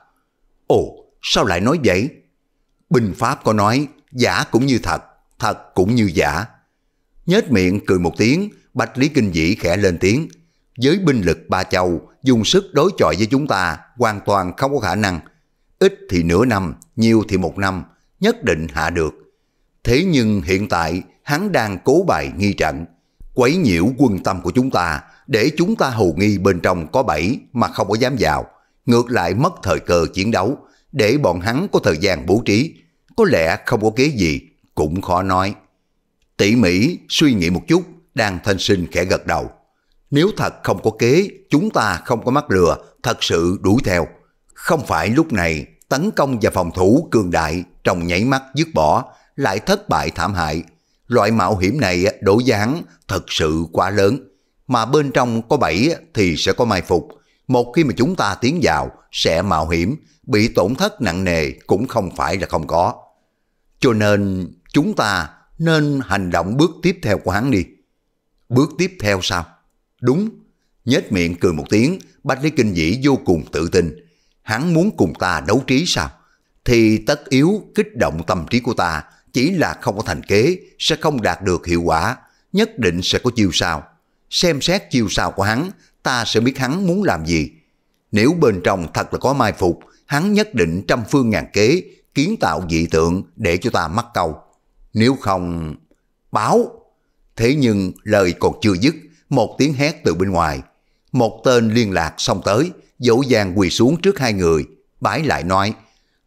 Ồ, sao lại nói vậy? Bình Pháp có nói, giả cũng như thật, thật cũng như giả. nhếch miệng cười một tiếng, Bạch Lý Kinh Dĩ khẽ lên tiếng. Với binh lực ba châu, dùng sức đối chọi với chúng ta hoàn toàn không có khả năng. Ít thì nửa năm, nhiều thì một năm, nhất định hạ được. Thế nhưng hiện tại hắn đang cố bày nghi trận, quấy nhiễu quân tâm của chúng ta để chúng ta hồ nghi bên trong có bẫy mà không có dám vào. Ngược lại mất thời cơ chiến đấu để bọn hắn có thời gian bố trí. Có lẽ không có kế gì, cũng khó nói. Tỷ Mỹ suy nghĩ một chút, đang thanh sinh khẽ gật đầu. Nếu thật không có kế, chúng ta không có mắc lừa, thật sự đuổi theo. Không phải lúc này tấn công và phòng thủ cường đại trong nháy mắt dứt bỏ lại thất bại thảm hại. Loại mạo hiểm này đổ gián thật sự quá lớn, mà bên trong có bẫy thì sẽ có mai phục. Một khi mà chúng ta tiến vào sẽ mạo hiểm, bị tổn thất nặng nề cũng không phải là không có. Cho nên chúng ta nên hành động bước tiếp theo của hắn đi. Bước tiếp theo sao? Đúng, nhếch miệng cười một tiếng, Bách Lý Kinh Dĩ vô cùng tự tin. Hắn muốn cùng ta đấu trí sao? Thì tất yếu kích động tâm trí của ta, chỉ là không có thành kế, sẽ không đạt được hiệu quả, nhất định sẽ có chiêu sao. Xem xét chiêu sao của hắn, ta sẽ biết hắn muốn làm gì. Nếu bên trong thật là có mai phục, hắn nhất định trăm phương ngàn kế, kiến tạo dị tượng để cho ta mắc câu. Nếu không... Báo! Thế nhưng lời còn chưa dứt, một tiếng hét từ bên ngoài. Một tên liên lạc xong tới, dỗ dàng quỳ xuống trước hai người, bái lại nói,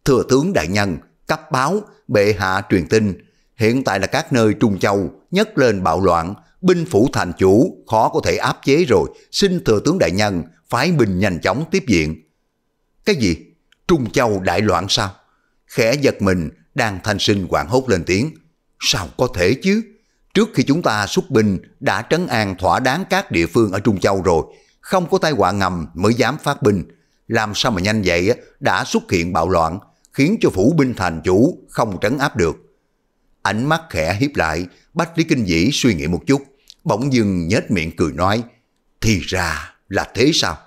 Thừa tướng đại nhân, cấp báo, bệ hạ truyền tin, hiện tại là các nơi Trung Châu nhấc lên bạo loạn, binh phủ thành chủ khó có thể áp chế rồi, xin thừa tướng đại nhân phái binh nhanh chóng tiếp diện. Cái gì? Trung Châu đại loạn sao? Khẽ giật mình, đang thanh sinh quảng hốt lên tiếng. Sao có thể chứ? Trước khi chúng ta xuất binh đã trấn an thỏa đáng các địa phương ở Trung Châu rồi, không có tai họa ngầm mới dám phát binh. Làm sao mà nhanh vậy đã xuất hiện bạo loạn, khiến cho phủ binh thành chủ không trấn áp được. Ánh mắt khẽ hiếp lại, Bách Lý Kinh Dĩ suy nghĩ một chút, bỗng dưng nhếch miệng cười nói, thì ra là thế sao?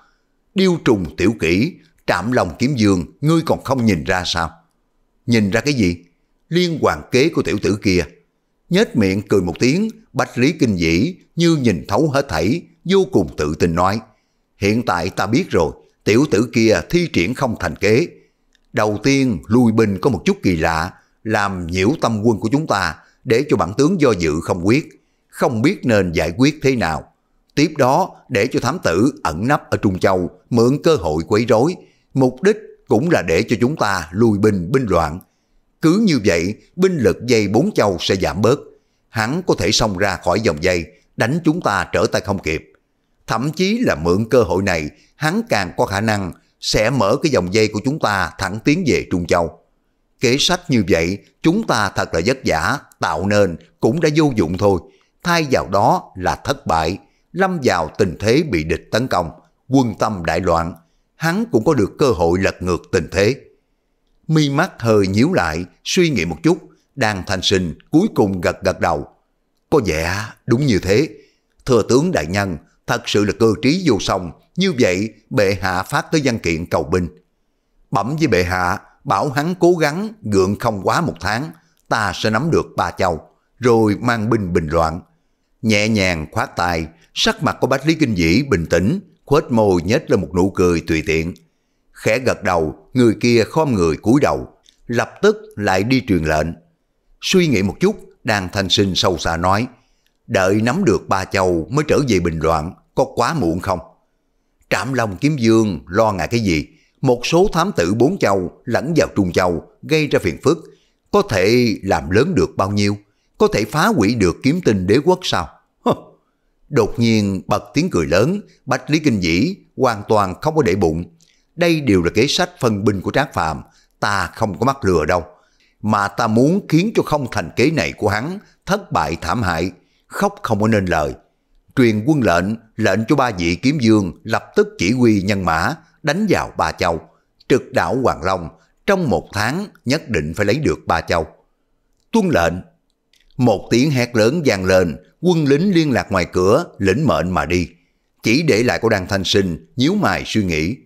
Điêu trùng tiểu kỹ, trạm lòng kiếm dương, ngươi còn không nhìn ra sao? Nhìn ra cái gì? Liên hoàng kế của tiểu tử kia. Nhếch miệng cười một tiếng, Bách Lý Kinh Dĩ như nhìn thấu hết thảy, vô cùng tự tin nói, hiện tại ta biết rồi, tiểu tử kia thi triển không thành kế, Đầu tiên, lui binh có một chút kỳ lạ, làm nhiễu tâm quân của chúng ta, để cho bản tướng do dự không quyết, không biết nên giải quyết thế nào. Tiếp đó, để cho thám tử ẩn nấp ở Trung Châu, mượn cơ hội quấy rối, mục đích cũng là để cho chúng ta lùi binh binh loạn. Cứ như vậy, binh lực dây bốn châu sẽ giảm bớt. Hắn có thể xông ra khỏi dòng dây, đánh chúng ta trở tay không kịp. Thậm chí là mượn cơ hội này, hắn càng có khả năng sẽ mở cái dòng dây của chúng ta thẳng tiến về Trung Châu. Kế sách như vậy, chúng ta thật là vất vả, tạo nên cũng đã vô dụng thôi. Thay vào đó là thất bại, lâm vào tình thế bị địch tấn công, quân tâm đại loạn, hắn cũng có được cơ hội lật ngược tình thế. Mi mắt hơi nhíu lại, suy nghĩ một chút, đang thành sinh cuối cùng gật gật đầu. Có vẻ đúng như thế, thừa tướng đại nhân thật sự là cơ trí vô song, như vậy, bệ hạ phát tới văn kiện cầu binh. Bẩm với bệ hạ, bảo hắn cố gắng gượng không quá một tháng, ta sẽ nắm được ba châu, rồi mang binh bình loạn. Nhẹ nhàng khoát tay, sắc mặt của Bách Lý Kinh Dĩ bình tĩnh, khuếch môi nhếch lên một nụ cười tùy tiện. Khẽ gật đầu, người kia khom người cúi đầu, lập tức lại đi truyền lệnh. Suy nghĩ một chút, đàn thanh sinh sâu xa nói, đợi nắm được ba châu mới trở về bình loạn, có quá muộn không? Trạm Long kiếm dương lo ngại cái gì? Một số thám tử bốn châu lẫn vào trung châu gây ra phiền phức. Có thể làm lớn được bao nhiêu? Có thể phá hủy được kiếm tinh đế quốc sao? Hơ. Đột nhiên bật tiếng cười lớn, Bách Lý Kinh Dĩ hoàn toàn không có để bụng. Đây đều là kế sách phân binh của Trác Phàm ta không có mắc lừa đâu. Mà ta muốn khiến cho không thành kế này của hắn thất bại thảm hại, khóc không có nên lời truyền quân lệnh, lệnh cho ba vị kiếm dương lập tức chỉ huy nhân mã, đánh vào Ba Châu, trực đảo Hoàng Long, trong một tháng nhất định phải lấy được Ba Châu. Tuân lệnh, một tiếng hét lớn vang lên, quân lính liên lạc ngoài cửa, lĩnh mệnh mà đi. Chỉ để lại cô đang thanh sinh, nhíu mày suy nghĩ.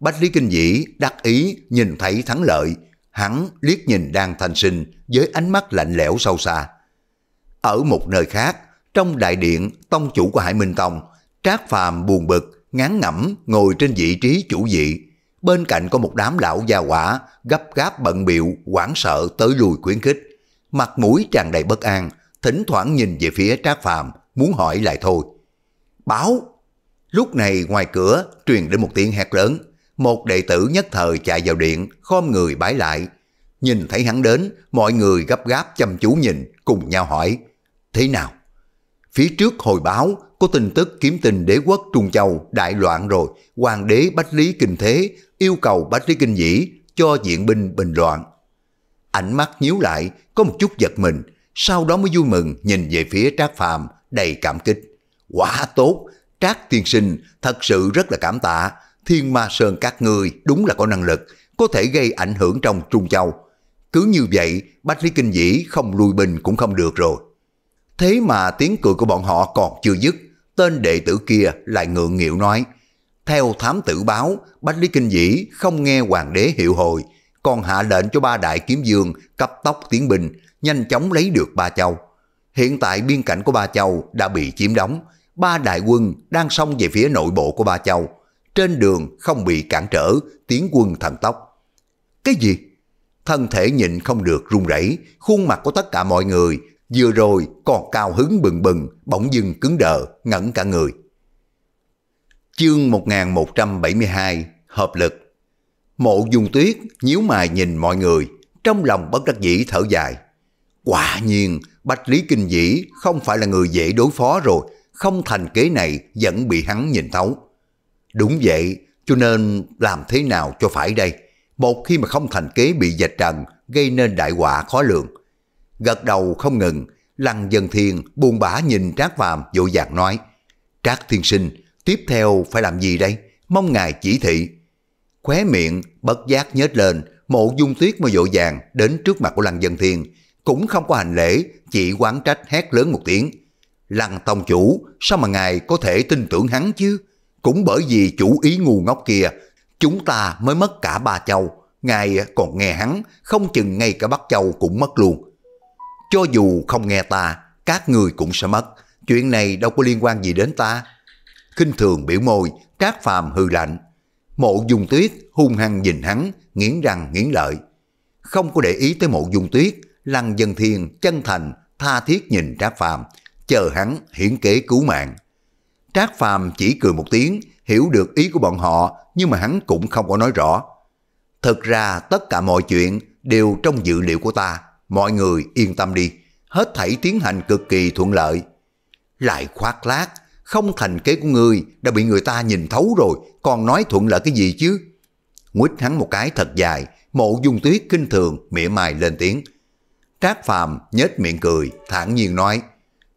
Bách Lý Kinh Dĩ đắc ý nhìn thấy thắng lợi, hắn liếc nhìn đang thanh sinh với ánh mắt lạnh lẽo sâu xa. Ở một nơi khác, trong đại điện, tông chủ của Hải Minh Tông, Trác Phàm buồn bực, ngán ngẩm ngồi trên vị trí chủ vị. Bên cạnh có một đám lão gia quả, gấp gáp bận biệu, hoảng sợ tới lùi khuyến khích. Mặt mũi tràn đầy bất an, thỉnh thoảng nhìn về phía Trác Phàm muốn hỏi lại thôi. Báo! Lúc này ngoài cửa truyền đến một tiếng hét lớn, một đệ tử nhất thời chạy vào điện, khom người bái lại. Nhìn thấy hắn đến, mọi người gấp gáp chăm chú nhìn, cùng nhau hỏi, thế nào? Phía trước hồi báo có tin tức kiếm tình đế quốc Trung Châu đại loạn rồi, hoàng đế Bách Lý Kinh Thế yêu cầu Bách Lý Kinh Dĩ cho diện binh bình loạn. Ánh mắt nhíu lại, có một chút giật mình, sau đó mới vui mừng nhìn về phía Trác Phàm đầy cảm kích. Quá tốt, Trác tiên sinh thật sự rất là cảm tạ, thiên ma sơn các người đúng là có năng lực, có thể gây ảnh hưởng trong Trung Châu. Cứ như vậy, Bách Lý Kinh Dĩ không lùi bình cũng không được rồi. Thế mà tiếng cười của bọn họ còn chưa dứt, tên đệ tử kia lại ngượng nghịu nói. Theo thám tử báo, Bách Lý Kinh Dĩ không nghe hoàng đế hiệu hồi, còn hạ lệnh cho ba đại kiếm dương cấp tốc tiến binh, nhanh chóng lấy được Ba Châu. Hiện tại biên cảnh của Ba Châu đã bị chiếm đóng, ba đại quân đang xông về phía nội bộ của Ba Châu. Trên đường không bị cản trở, tiến quân thần tốc. Cái gì? Thân thể nhịn không được run rẩy, khuôn mặt của tất cả mọi người vừa rồi còn cao hứng bừng bừng, bỗng dưng cứng đờ, ngẩn cả người. Chương 1172 Hợp lực Mộ dung tuyết nhíu mày nhìn mọi người, trong lòng bất đắc dĩ thở dài. Quả nhiên, Bạch Lý Kinh Dĩ không phải là người dễ đối phó rồi, không thành kế này vẫn bị hắn nhìn thấu. Đúng vậy, cho nên làm thế nào cho phải đây? Một khi mà không thành kế bị dạch trần, gây nên đại họa khó lường gật đầu không ngừng. Lăng Dần Thiên buồn bã nhìn Trác Phàm vội dàng nói, Trác Thiên Sinh, tiếp theo phải làm gì đây? Mong ngài chỉ thị. Khóe miệng, bất giác nhếch lên, mộ dung tuyết mới vội vàng đến trước mặt của Lăng Dần Thiên. Cũng không có hành lễ, chỉ quán trách hét lớn một tiếng. Lăng Tông Chủ, sao mà ngài có thể tin tưởng hắn chứ? Cũng bởi vì chủ ý ngu ngốc kia, chúng ta mới mất cả ba châu. Ngài còn nghe hắn, không chừng ngay cả Bắc Châu cũng mất luôn. Cho dù không nghe ta, các người cũng sẽ mất. Chuyện này đâu có liên quan gì đến ta. kinh thường biểu môi, trác phàm hư lạnh. Mộ dung tuyết hung hăng nhìn hắn, nghiến răng nghiến lợi. Không có để ý tới mộ dung tuyết, lăng dân thiên chân thành, tha thiết nhìn trác phàm, chờ hắn hiển kế cứu mạng. Trác phàm chỉ cười một tiếng, hiểu được ý của bọn họ, nhưng mà hắn cũng không có nói rõ. Thực ra tất cả mọi chuyện đều trong dự liệu của ta. Mọi người yên tâm đi, hết thảy tiến hành cực kỳ thuận lợi. Lại khoác lác, không thành kế của ngươi đã bị người ta nhìn thấu rồi, còn nói thuận lợi cái gì chứ? Nguyết hắn một cái thật dài, mộ dung tuyết kinh thường, mỉa mai lên tiếng. Trác phàm nhếch miệng cười, thản nhiên nói,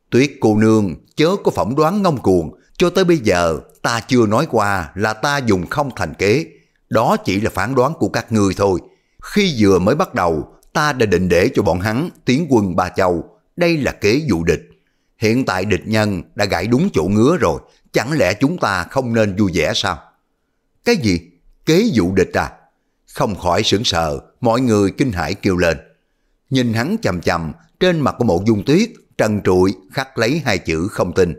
Tuyết cô nương chớ có phỏng đoán ngông cuồng, cho tới bây giờ ta chưa nói qua là ta dùng không thành kế. Đó chỉ là phán đoán của các ngươi thôi. Khi vừa mới bắt đầu, ta đã định để cho bọn hắn tiến quân Ba Châu, đây là kế dụ địch. Hiện tại địch nhân đã gãy đúng chỗ ngứa rồi, chẳng lẽ chúng ta không nên vui vẻ sao? Cái gì? Kế dụ địch à? Không khỏi sững sờ, mọi người kinh hãi kêu lên. Nhìn hắn chầm chầm, trên mặt của mộ dung tuyết, trần trụi khắc lấy hai chữ không tin.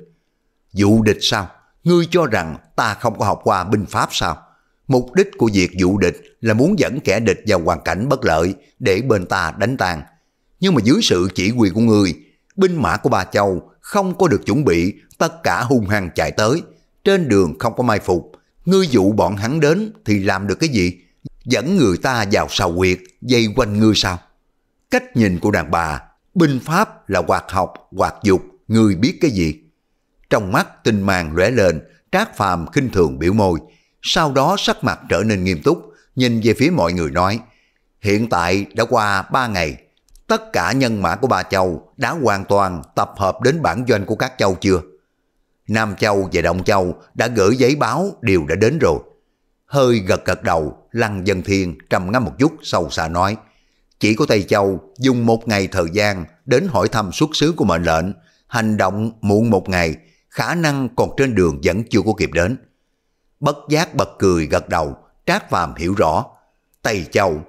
Dụ địch sao? Ngươi cho rằng ta không có học qua binh pháp sao? Mục đích của việc dụ địch là muốn dẫn kẻ địch vào hoàn cảnh bất lợi để bên ta đánh tàn. Nhưng mà dưới sự chỉ huy của người, binh mã của Ba Châu không có được chuẩn bị, tất cả hung hăng chạy tới. Trên đường không có mai phục, ngươi dụ bọn hắn đến thì làm được cái gì? Dẫn người ta vào sào quyệt, dây quanh ngươi sao? Cách nhìn của đàn bà, binh pháp là hoạt học, hoạt dục, ngươi biết cái gì? Trong mắt tinh màng lóe lên, trác phàm khinh thường biểu môi, sau đó sắc mặt trở nên nghiêm túc, nhìn về phía mọi người nói, hiện tại đã qua 3 ngày, tất cả nhân mã của ba châu đã hoàn toàn tập hợp đến bản doanh của các châu chưa? Nam Châu và đông Châu đã gửi giấy báo đều đã đến rồi. Hơi gật gật đầu, Lăng Dân Thiên trầm ngâm một chút sâu xa nói. Chỉ có Tây Châu dùng một ngày thời gian đến hỏi thăm xuất xứ của mệnh lệnh, hành động muộn một ngày, khả năng còn trên đường vẫn chưa có kịp đến bất giác bật cười gật đầu, Trác Phàm hiểu rõ. Tây Châu,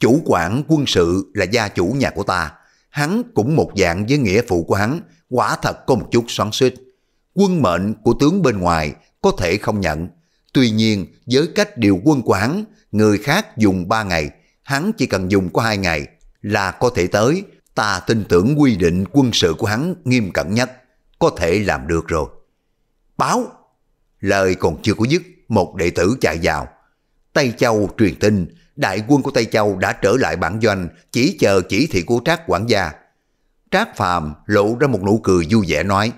chủ quản quân sự là gia chủ nhà của ta, hắn cũng một dạng với nghĩa phụ của hắn, quả thật có một chút xoắn xuýt. Quân mệnh của tướng bên ngoài có thể không nhận, tuy nhiên với cách điều quân của hắn, người khác dùng ba ngày, hắn chỉ cần dùng có hai ngày là có thể tới, ta tin tưởng quy định quân sự của hắn nghiêm cẩn nhất, có thể làm được rồi. Báo! Lời còn chưa có dứt, một đệ tử chạy vào. Tây Châu truyền tin, đại quân của Tây Châu đã trở lại bản doanh, chỉ chờ chỉ thị của Trác quản gia. Trác Phàm lộ ra một nụ cười vui vẻ nói,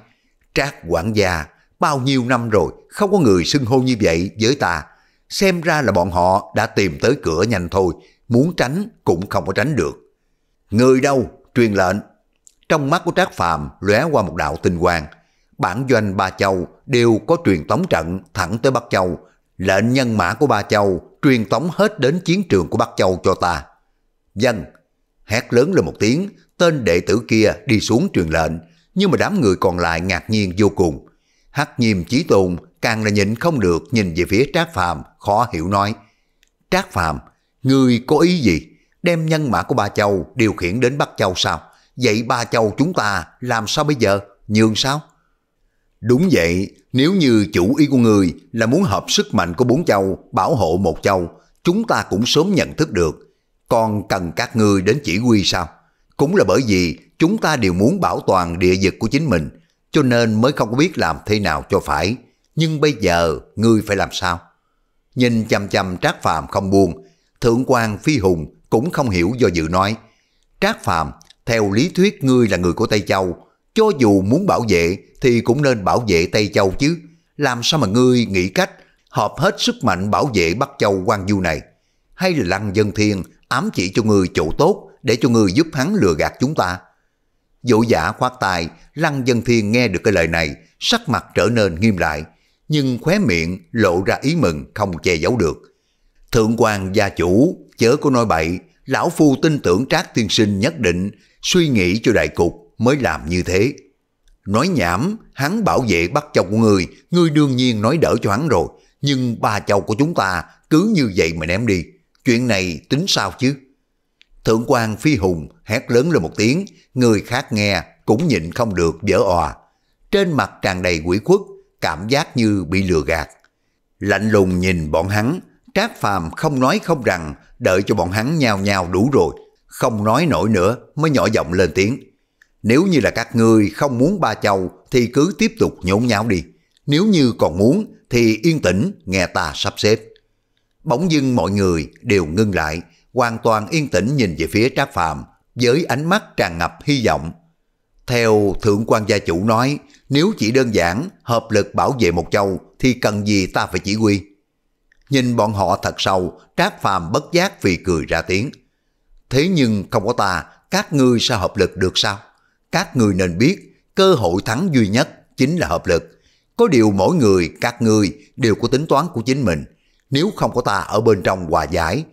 Trác quản gia, bao nhiêu năm rồi, không có người xưng hô như vậy với ta. Xem ra là bọn họ đã tìm tới cửa nhanh thôi, muốn tránh cũng không có tránh được. Người đâu, truyền lệnh. Trong mắt của Trác Phàm lóe qua một đạo tinh quang, bản doanh Ba Châu đều có truyền tống trận thẳng tới Bắc Châu. Lệnh nhân mã của Ba Châu truyền tống hết đến chiến trường của Bắc Châu cho ta. Dân, hét lớn lên một tiếng, tên đệ tử kia đi xuống truyền lệnh, nhưng mà đám người còn lại ngạc nhiên vô cùng. Hắc nhiêm chí tùng càng là nhịn không được nhìn về phía Trác Phàm khó hiểu nói. Trác Phàm người có ý gì? Đem nhân mã của Ba Châu điều khiển đến Bắc Châu sao? Vậy Ba Châu chúng ta làm sao bây giờ? Nhường sao? Đúng vậy, nếu như chủ ý của người là muốn hợp sức mạnh của bốn châu bảo hộ một châu, chúng ta cũng sớm nhận thức được. Còn cần các ngươi đến chỉ huy sao? Cũng là bởi vì chúng ta đều muốn bảo toàn địa vực của chính mình, cho nên mới không biết làm thế nào cho phải. Nhưng bây giờ ngươi phải làm sao? Nhìn chăm chăm Trác Phàm không buồn, Thượng quan Phi Hùng cũng không hiểu do dự nói. Trác Phàm theo lý thuyết ngươi là người của Tây Châu, cho dù muốn bảo vệ thì cũng nên bảo vệ Tây Châu chứ. Làm sao mà ngươi nghĩ cách hợp hết sức mạnh bảo vệ Bắc Châu quan du này? Hay là Lăng Dân Thiên ám chỉ cho ngươi chỗ tốt để cho ngươi giúp hắn lừa gạt chúng ta? Dỗ giả khoát tài, Lăng Dân Thiên nghe được cái lời này, sắc mặt trở nên nghiêm lại, nhưng khóe miệng lộ ra ý mừng không che giấu được. Thượng quan gia chủ, chớ có nói bậy, lão phu tin tưởng trác tiên sinh nhất định, suy nghĩ cho đại cục mới làm như thế. Nói nhảm, hắn bảo vệ bắt châu của người, ngươi đương nhiên nói đỡ cho hắn rồi. Nhưng ba châu của chúng ta cứ như vậy mà ném đi. Chuyện này tính sao chứ? Thượng quan phi hùng hét lớn lên một tiếng, người khác nghe cũng nhịn không được dở òa. Trên mặt tràn đầy quỷ khuất, cảm giác như bị lừa gạt. Lạnh lùng nhìn bọn hắn, Trác Phàm không nói không rằng, đợi cho bọn hắn nhào nhào đủ rồi, không nói nổi nữa mới nhỏ giọng lên tiếng. Nếu như là các ngươi không muốn ba châu thì cứ tiếp tục nhốn nháo đi. Nếu như còn muốn thì yên tĩnh nghe ta sắp xếp. Bỗng dưng mọi người đều ngưng lại, hoàn toàn yên tĩnh nhìn về phía Trác Phàm với ánh mắt tràn ngập hy vọng. Theo Thượng quan gia chủ nói, nếu chỉ đơn giản hợp lực bảo vệ một châu thì cần gì ta phải chỉ huy. Nhìn bọn họ thật sâu, Trác Phàm bất giác vì cười ra tiếng. Thế nhưng không có ta, các ngươi sao hợp lực được sao? Các người nên biết, cơ hội thắng duy nhất chính là hợp lực. Có điều mỗi người, các người đều có tính toán của chính mình. Nếu không có ta ở bên trong hòa giải,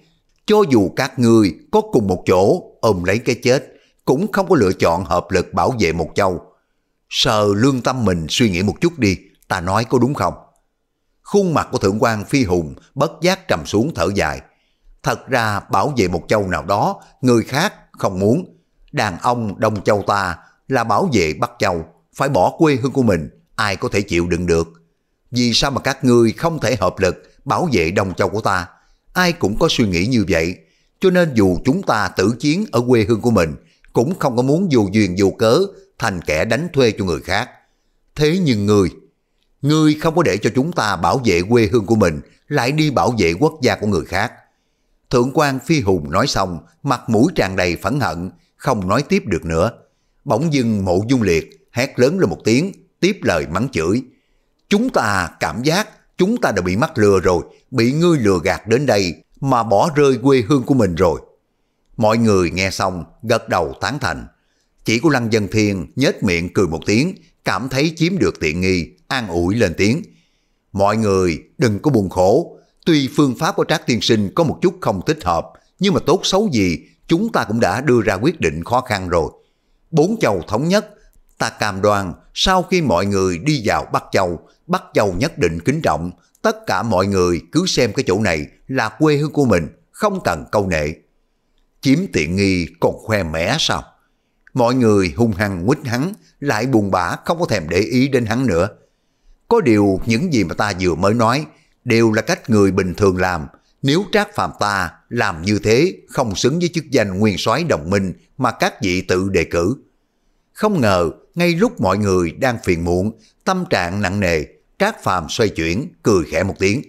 cho dù các người có cùng một chỗ ôm lấy cái chết, cũng không có lựa chọn hợp lực bảo vệ một châu. Sờ lương tâm mình suy nghĩ một chút đi, ta nói có đúng không? Khuôn mặt của thượng quan phi hùng bất giác trầm xuống thở dài. Thật ra bảo vệ một châu nào đó, người khác không muốn, đàn ông Đông Châu ta là bảo vệ Bắc Châu, phải bỏ quê hương của mình, ai có thể chịu đựng được. Vì sao mà các ngươi không thể hợp lực bảo vệ Đông Châu của ta? Ai cũng có suy nghĩ như vậy, cho nên dù chúng ta tử chiến ở quê hương của mình, cũng không có muốn dù duyên dù cớ thành kẻ đánh thuê cho người khác. Thế nhưng ngươi, ngươi không có để cho chúng ta bảo vệ quê hương của mình, lại đi bảo vệ quốc gia của người khác. Thượng quan Phi Hùng nói xong, mặt mũi tràn đầy phẫn hận, không nói tiếp được nữa. Bỗng dưng mộ dung liệt hét lớn lên một tiếng, tiếp lời mắng chửi. Chúng ta cảm giác chúng ta đã bị mắc lừa rồi, bị ngươi lừa gạt đến đây mà bỏ rơi quê hương của mình rồi. Mọi người nghe xong gật đầu tán thành. Chỉ của Lăng Dân Thiên nhếch miệng cười một tiếng, cảm thấy chiếm được tiện nghi, an ủi lên tiếng. Mọi người đừng có buồn khổ, tuy phương pháp của Trác Tiên Sinh có một chút không thích hợp, nhưng mà tốt xấu gì chúng ta cũng đã đưa ra quyết định khó khăn rồi. Bốn châu thống nhất, ta cam đoan sau khi mọi người đi vào Bắc Châu, Bắc Châu nhất định kính trọng, tất cả mọi người cứ xem cái chỗ này là quê hương của mình, không cần câu nệ. Chiếm tiện nghi còn khoe mẽ sao? Mọi người hung hăng quýt hắn, lại buồn bã không có thèm để ý đến hắn nữa. Có điều những gì mà ta vừa mới nói đều là cách người bình thường làm, nếu Trác Phạm ta làm như thế không xứng với chức danh nguyên soái đồng minh mà các vị tự đề cử. Không ngờ, ngay lúc mọi người đang phiền muộn, tâm trạng nặng nề, Trác Phạm xoay chuyển, cười khẽ một tiếng.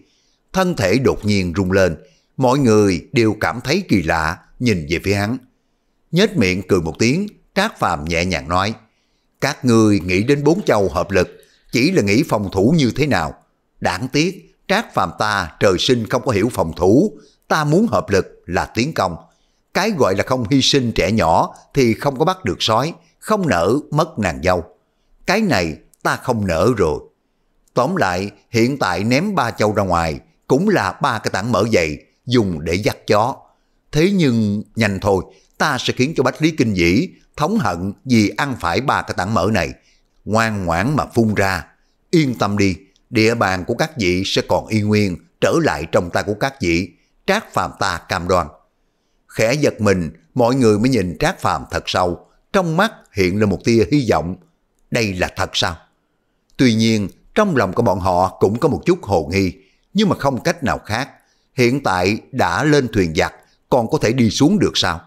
Thân thể đột nhiên rung lên, mọi người đều cảm thấy kỳ lạ, nhìn về phía hắn. Nhếch miệng cười một tiếng, Trác Phạm nhẹ nhàng nói, các ngươi nghĩ đến bốn châu hợp lực, chỉ là nghĩ phòng thủ như thế nào. Đáng tiếc, Trác Phàm ta trời sinh không có hiểu phòng thủ, ta muốn hợp lực là tiến công. Cái gọi là không hy sinh trẻ nhỏ thì không có bắt được sói, không nở mất nàng dâu. Cái này ta không nở rồi. Tóm lại, hiện tại ném ba châu ra ngoài cũng là ba cái tảng mở dày dùng để dắt chó. Thế nhưng nhanh thôi, ta sẽ khiến cho Bách Lý Kinh Dĩ thống hận vì ăn phải ba cái tảng mỡ này. Ngoan ngoãn mà phun ra. Yên tâm đi, địa bàn của các vị sẽ còn y nguyên trở lại trong tay của các vị, trác phàm ta cam đoan. Khẽ giật mình, mọi người mới nhìn trác phàm thật sâu, trong mắt hiện lên một tia hy vọng, đây là thật sao? Tuy nhiên, trong lòng của bọn họ cũng có một chút hồ nghi, nhưng mà không cách nào khác. Hiện tại đã lên thuyền giặc, còn có thể đi xuống được sao?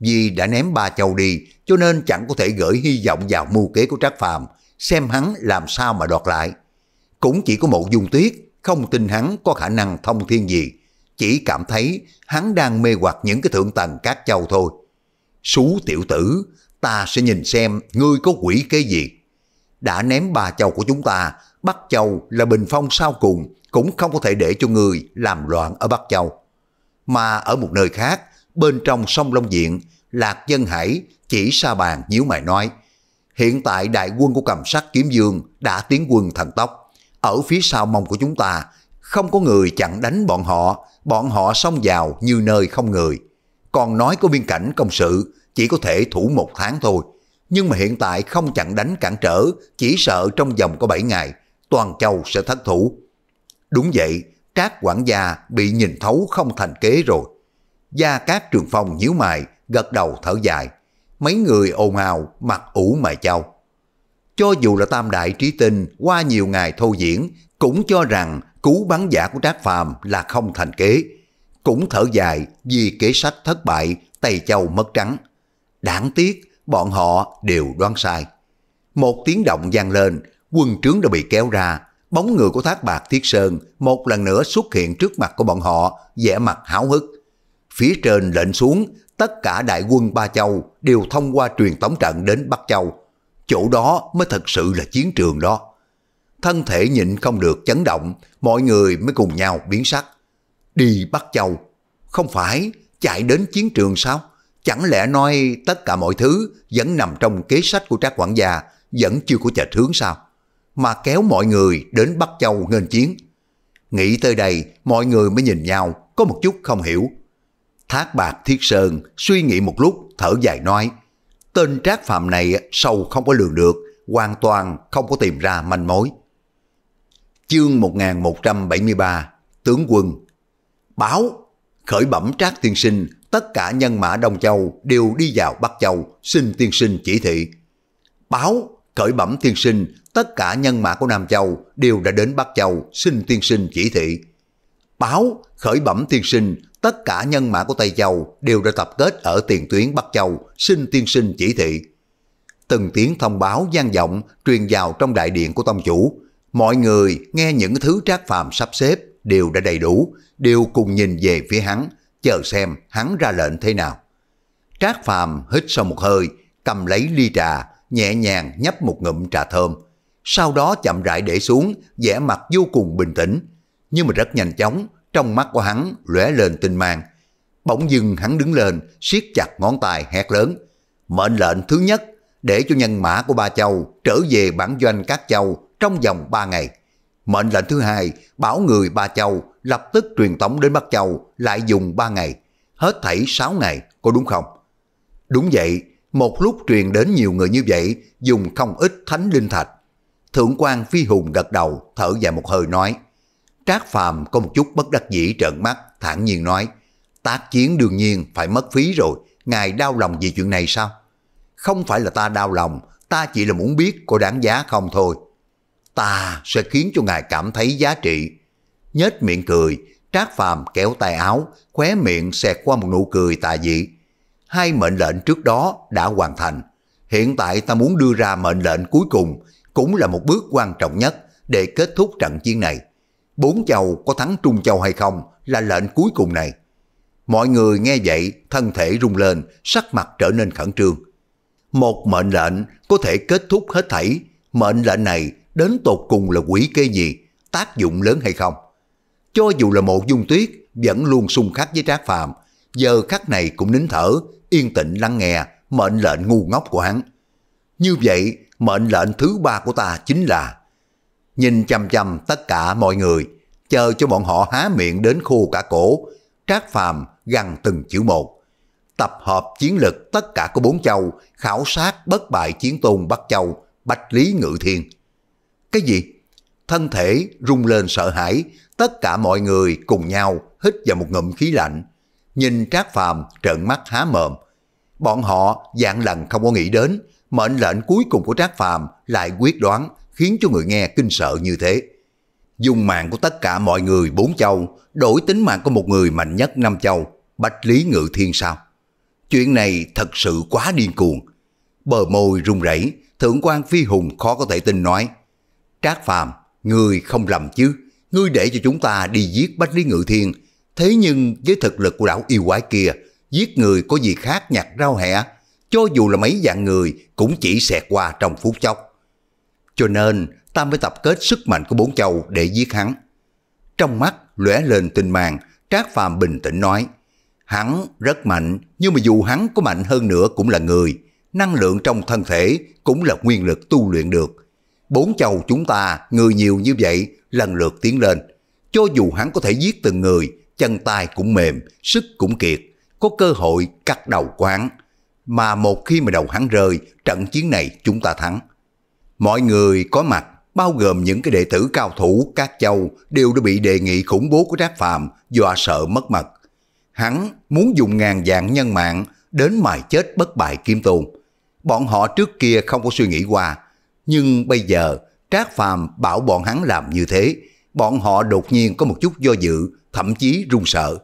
Vì đã ném ba châu đi, cho nên chẳng có thể gửi hy vọng vào mưu kế của Trác Phàm xem hắn làm sao mà đoạt lại cũng chỉ có một dung tuyết, không tin hắn có khả năng thông thiên gì, chỉ cảm thấy hắn đang mê hoặc những cái thượng tầng các châu thôi. xú tiểu tử, ta sẽ nhìn xem ngươi có quỷ cái gì. Đã ném ba châu của chúng ta, Bắc Châu là bình phong sau cùng, cũng không có thể để cho người làm loạn ở Bắc Châu. Mà ở một nơi khác, bên trong sông Long Diện, Lạc Dân Hải chỉ sa bàn nhíu mày nói, hiện tại đại quân của cầm sát kiếm dương đã tiến quân thần tốc. Ở phía sau mông của chúng ta, không có người chặn đánh bọn họ, bọn họ xông vào như nơi không người. Còn nói có biên cảnh công sự, chỉ có thể thủ một tháng thôi. Nhưng mà hiện tại không chặn đánh cản trở, chỉ sợ trong vòng có 7 ngày, toàn châu sẽ thất thủ. Đúng vậy, các quản gia bị nhìn thấu không thành kế rồi. Gia các trường phong nhíu mày, gật đầu thở dài. Mấy người ồn ào, mặt ủ mày châu. Cho dù là tam đại trí tinh qua nhiều ngày thô diễn, cũng cho rằng cú bắn giả của Trác Phàm là không thành kế. Cũng thở dài vì kế sách thất bại, Tây Châu mất trắng. Đáng tiếc, bọn họ đều đoán sai. Một tiếng động vang lên, quân trướng đã bị kéo ra, bóng người của Thác Bạc Thiết Sơn một lần nữa xuất hiện trước mặt của bọn họ, vẻ mặt háo hức. Phía trên lệnh xuống, tất cả đại quân Ba Châu đều thông qua truyền tống trận đến Bắc Châu, chỗ đó mới thật sự là chiến trường đó. Thân thể nhịn không được chấn động, mọi người mới cùng nhau biến sắc. Đi bắt châu, không phải chạy đến chiến trường sao? Chẳng lẽ nói tất cả mọi thứ vẫn nằm trong kế sách của trác quản gia, vẫn chưa có chệch hướng sao? Mà kéo mọi người đến Bắc Châu nghênh chiến. Nghĩ tới đây, mọi người mới nhìn nhau, có một chút không hiểu. Thác bạc thiết sơn, suy nghĩ một lúc, thở dài nói. Tên trác phạm này sâu không có lường được, hoàn toàn không có tìm ra manh mối. Chương 1173 Tướng quân Báo Khởi bẩm trác tiên sinh Tất cả nhân mã Đông Châu đều đi vào Bắc Châu Xin tiên sinh chỉ thị Báo Khởi bẩm tiên sinh Tất cả nhân mã của Nam Châu đều đã đến Bắc Châu Xin tiên sinh chỉ thị Báo Khởi bẩm tiên sinh tất cả nhân mã của Tây Châu đều đã tập kết ở tiền tuyến Bắc Châu, xin tiên sinh chỉ thị. Từng tiếng thông báo gian vọng truyền vào trong đại điện của tông chủ. Mọi người nghe những thứ trác phàm sắp xếp đều đã đầy đủ, đều cùng nhìn về phía hắn, chờ xem hắn ra lệnh thế nào. Trác phàm hít sâu một hơi, cầm lấy ly trà, nhẹ nhàng nhấp một ngụm trà thơm. Sau đó chậm rãi để xuống, vẻ mặt vô cùng bình tĩnh. Nhưng mà rất nhanh chóng, trong mắt của hắn lóe lên tinh mang. Bỗng dưng hắn đứng lên, siết chặt ngón tay hét lớn. Mệnh lệnh thứ nhất, để cho nhân mã của ba châu trở về bản doanh các châu trong vòng ba ngày. Mệnh lệnh thứ hai, bảo người ba châu lập tức truyền tống đến Bắc Châu lại dùng ba ngày, hết thảy sáu ngày, có đúng không? Đúng vậy, một lúc truyền đến nhiều người như vậy dùng không ít thánh linh thạch. Thượng quan Phi Hùng gật đầu, thở dài một hơi nói – Trác Phàm có một chút bất đắc dĩ trợn mắt, thản nhiên nói, tác chiến đương nhiên phải mất phí rồi, ngài đau lòng vì chuyện này sao? Không phải là ta đau lòng, ta chỉ là muốn biết có đáng giá không thôi. Ta sẽ khiến cho ngài cảm thấy giá trị. Nhết miệng cười, Trác Phàm kéo tay áo, khóe miệng xẹt qua một nụ cười tà dị. Hai mệnh lệnh trước đó đã hoàn thành. Hiện tại ta muốn đưa ra mệnh lệnh cuối cùng, cũng là một bước quan trọng nhất để kết thúc trận chiến này bốn châu có thắng Trung Châu hay không là lệnh cuối cùng này. Mọi người nghe vậy, thân thể rung lên, sắc mặt trở nên khẩn trương. Một mệnh lệnh có thể kết thúc hết thảy, mệnh lệnh này đến tột cùng là quỷ kê gì, tác dụng lớn hay không. Cho dù là một dung tuyết vẫn luôn xung khắc với trác phàm, giờ khắc này cũng nín thở, yên tĩnh lắng nghe mệnh lệnh ngu ngốc của hắn. Như vậy, mệnh lệnh thứ ba của ta chính là nhìn chằm chằm tất cả mọi người, chờ cho bọn họ há miệng đến khu cả cổ, trác phàm gằn từng chữ một. Tập hợp chiến lực tất cả của bốn châu, khảo sát bất bại chiến tôn Bắc Châu, Bạch Lý Ngự Thiên. Cái gì? Thân thể rung lên sợ hãi, tất cả mọi người cùng nhau hít vào một ngụm khí lạnh. Nhìn trác phàm trợn mắt há mồm. Bọn họ dạng lần không có nghĩ đến, mệnh lệnh cuối cùng của trác phàm lại quyết đoán khiến cho người nghe kinh sợ như thế. Dùng mạng của tất cả mọi người bốn châu, đổi tính mạng của một người mạnh nhất năm châu, Bạch Lý Ngự Thiên sao? Chuyện này thật sự quá điên cuồng. Bờ môi run rẩy, thượng quan phi hùng khó có thể tin nói. Trác Phàm, ngươi không lầm chứ, ngươi để cho chúng ta đi giết Bách Lý Ngự Thiên, thế nhưng với thực lực của lão yêu quái kia, giết người có gì khác nhặt rau hẹ, cho dù là mấy dạng người cũng chỉ xẹt qua trong phút chốc. Cho nên ta mới tập kết sức mạnh của bốn châu để giết hắn. Trong mắt lóe lên tinh màng, Trác Phàm bình tĩnh nói, hắn rất mạnh, nhưng mà dù hắn có mạnh hơn nữa cũng là người, năng lượng trong thân thể cũng là nguyên lực tu luyện được. Bốn châu chúng ta, người nhiều như vậy, lần lượt tiến lên. Cho dù hắn có thể giết từng người, chân tay cũng mềm, sức cũng kiệt, có cơ hội cắt đầu của hắn. Mà một khi mà đầu hắn rơi, trận chiến này chúng ta thắng. Mọi người có mặt, bao gồm những cái đệ tử cao thủ các châu đều đã bị đề nghị khủng bố của Trác Phạm dọa sợ mất mật. Hắn muốn dùng ngàn dạng nhân mạng đến mài chết bất bại Kim Tôn. Bọn họ trước kia không có suy nghĩ qua, nhưng bây giờ Trác Phàm bảo bọn hắn làm như thế, bọn họ đột nhiên có một chút do dự, thậm chí run sợ.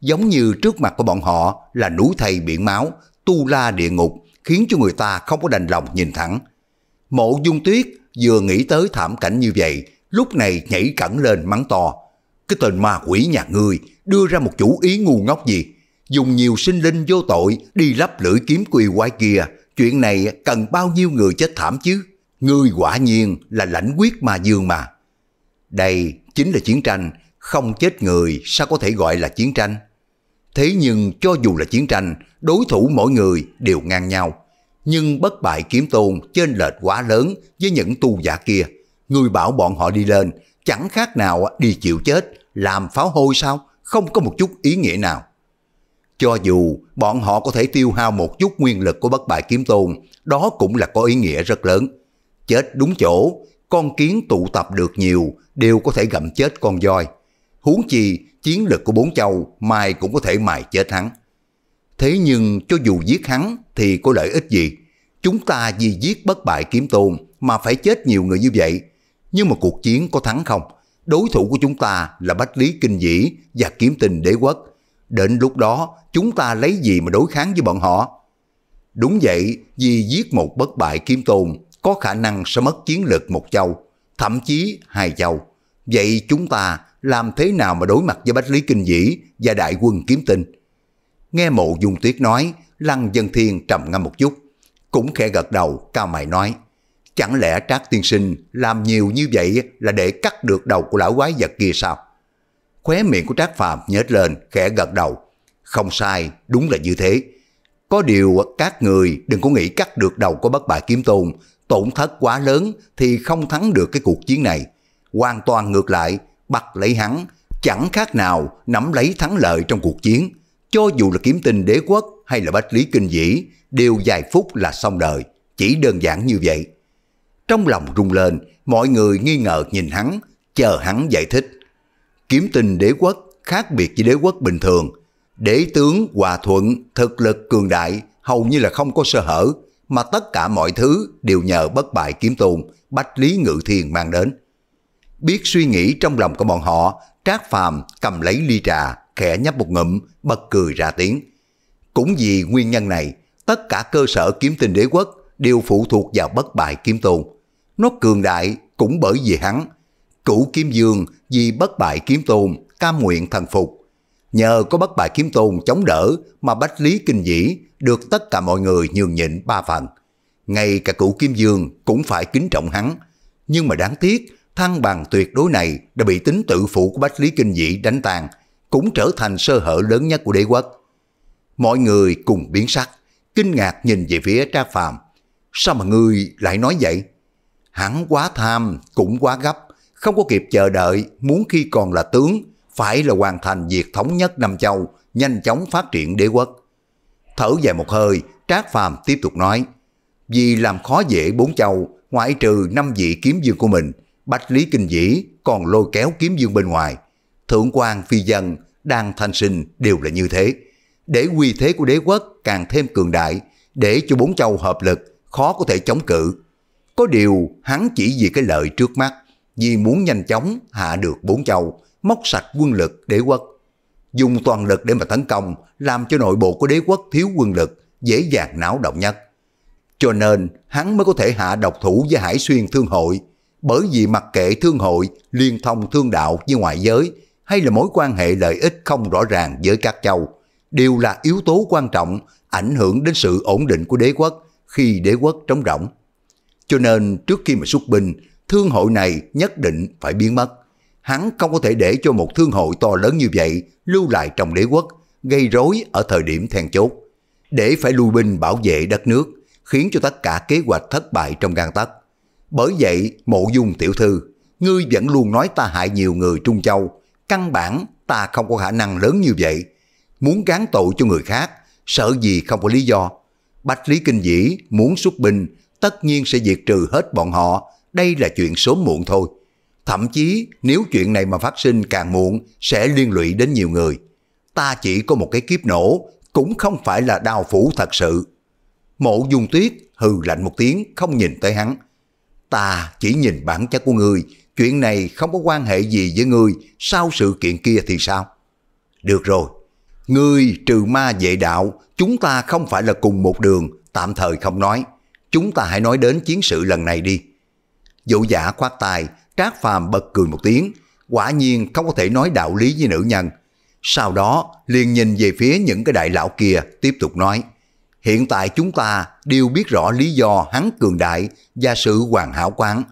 Giống như trước mặt của bọn họ là núi thầy biển máu, tu la địa ngục, khiến cho người ta không có đành lòng nhìn thẳng. Mộ dung tuyết vừa nghĩ tới thảm cảnh như vậy, lúc này nhảy cẳng lên mắng to. Cái tên ma quỷ nhà ngươi đưa ra một chủ ý ngu ngốc gì, dùng nhiều sinh linh vô tội đi lắp lưỡi kiếm quỳ quái kia, chuyện này cần bao nhiêu người chết thảm chứ? Ngươi quả nhiên là lãnh quyết ma dương mà. Đây chính là chiến tranh, không chết người sao có thể gọi là chiến tranh? Thế nhưng cho dù là chiến tranh, đối thủ mỗi người đều ngang nhau. Nhưng bất bại kiếm tôn trên lệch quá lớn với những tu giả kia. Người bảo bọn họ đi lên, chẳng khác nào đi chịu chết, làm pháo hôi sao, không có một chút ý nghĩa nào. Cho dù bọn họ có thể tiêu hao một chút nguyên lực của bất bại kiếm tôn, đó cũng là có ý nghĩa rất lớn. Chết đúng chỗ, con kiến tụ tập được nhiều đều có thể gặm chết con voi. Huống chi, chiến lực của bốn châu mai cũng có thể mài chết hắn. Thế nhưng cho dù giết hắn thì có lợi ích gì? Chúng ta vì giết bất bại kiếm tôn mà phải chết nhiều người như vậy. Nhưng mà cuộc chiến có thắng không? Đối thủ của chúng ta là Bách Lý Kinh Dĩ và Kiếm Tình Đế Quốc. Đến lúc đó chúng ta lấy gì mà đối kháng với bọn họ? Đúng vậy, vì giết một bất bại kiếm tôn có khả năng sẽ mất chiến lực một châu, thậm chí hai châu. Vậy chúng ta làm thế nào mà đối mặt với Bách Lý Kinh Dĩ và Đại quân Kiếm Tinh? Nghe mộ dung tuyết nói, Lăng Dân Thiên trầm ngâm một chút, cũng khẽ gật đầu, cao mày nói, chẳng lẽ Trác Tiên Sinh làm nhiều như vậy là để cắt được đầu của lão quái vật kia sao? Khóe miệng của Trác Phạm nhếch lên, khẽ gật đầu, không sai, đúng là như thế. Có điều các người đừng có nghĩ cắt được đầu của bất bại kiếm tôn, tổn thất quá lớn thì không thắng được cái cuộc chiến này. Hoàn toàn ngược lại, bắt lấy hắn, chẳng khác nào nắm lấy thắng lợi trong cuộc chiến. Cho dù là kiếm tinh đế quốc hay là bách lý kinh dĩ, đều vài phút là xong đời, chỉ đơn giản như vậy. Trong lòng rung lên, mọi người nghi ngờ nhìn hắn, chờ hắn giải thích. Kiếm tinh đế quốc khác biệt với đế quốc bình thường. Đế tướng hòa thuận, thực lực cường đại, hầu như là không có sơ hở, mà tất cả mọi thứ đều nhờ bất bại kiếm tôn, bách lý ngự thiền mang đến. Biết suy nghĩ trong lòng của bọn họ, Trác Phàm cầm lấy ly trà, khẽ nhấp một ngụm, bật cười ra tiếng. Cũng vì nguyên nhân này, tất cả cơ sở kiếm tinh đế quốc đều phụ thuộc vào bất bại kiếm tôn. Nó cường đại cũng bởi vì hắn. Cửu kiếm dương vì bất bại kiếm tôn cam nguyện thần phục. Nhờ có bất bại kiếm tôn chống đỡ mà bách lý kinh dĩ được tất cả mọi người nhường nhịn ba phần. Ngay cả cửu Kim Dương cũng phải kính trọng hắn. Nhưng mà đáng tiếc, thăng bằng tuyệt đối này đã bị tính tự phụ của Bách Lý Kinh Dĩ đánh tàn, cũng trở thành sơ hở lớn nhất của đế quốc. Mọi người cùng biến sắc, kinh ngạc nhìn về phía Trác Phàm. Sao mà ngươi lại nói vậy? Hắn quá tham, cũng quá gấp, không có kịp chờ đợi, muốn khi còn là tướng, phải là hoàn thành việc thống nhất Nam Châu, nhanh chóng phát triển đế quốc. Thở dài một hơi, Trác Phàm tiếp tục nói, vì làm khó dễ bốn châu, ngoại trừ năm vị kiếm dương của mình, Bạch Lý Kinh Dĩ còn lôi kéo kiếm dương bên ngoài, thượng quan phi dân, đang thanh sinh đều là như thế. Để uy thế của đế quốc càng thêm cường đại, để cho bốn châu hợp lực khó có thể chống cự. Có điều hắn chỉ vì cái lợi trước mắt, vì muốn nhanh chóng hạ được bốn châu, móc sạch quân lực đế quốc. Dùng toàn lực để mà tấn công, làm cho nội bộ của đế quốc thiếu quân lực, dễ dàng náo động nhất. Cho nên hắn mới có thể hạ độc thủ với Hải Xuyên Thương Hội, bởi vì mặc kệ Thương Hội liên thông thương đạo với ngoại giới, hay là mối quan hệ lợi ích không rõ ràng với các châu đều là yếu tố quan trọng ảnh hưởng đến sự ổn định của đế quốc khi đế quốc trống rỗng. Cho nên trước khi mà xuất binh, thương hội này nhất định phải biến mất. Hắn không có thể để cho một thương hội to lớn như vậy lưu lại trong đế quốc, gây rối ở thời điểm then chốt. Để phải lui binh bảo vệ đất nước, khiến cho tất cả kế hoạch thất bại trong gan tấc. Bởi vậy, mộ dung tiểu thư, ngươi vẫn luôn nói ta hại nhiều người Trung Châu, căn bản ta không có khả năng lớn như vậy. Muốn gán tội cho người khác, sợ gì không có lý do. Bách Lý Kinh Dĩ muốn xuất binh, tất nhiên sẽ diệt trừ hết bọn họ, đây là chuyện sớm muộn thôi. Thậm chí nếu chuyện này mà phát sinh càng muộn sẽ liên lụy đến nhiều người. Ta chỉ có một cái kiếp nổ, cũng không phải là đao phủ thật sự. Mộ dung tuyết hừ lạnh một tiếng không nhìn tới hắn. Ta chỉ nhìn bản chất của người, chuyện này không có quan hệ gì với ngươi sau sự kiện kia thì sao? Được rồi, ngươi trừ ma vệ đạo, chúng ta không phải là cùng một đường, tạm thời không nói. Chúng ta hãy nói đến chiến sự lần này đi. Dụ giả khoát tài, trác phàm bật cười một tiếng, quả nhiên không có thể nói đạo lý với nữ nhân. Sau đó liền nhìn về phía những cái đại lão kia tiếp tục nói. Hiện tại chúng ta đều biết rõ lý do hắn cường đại và sự hoàn hảo quán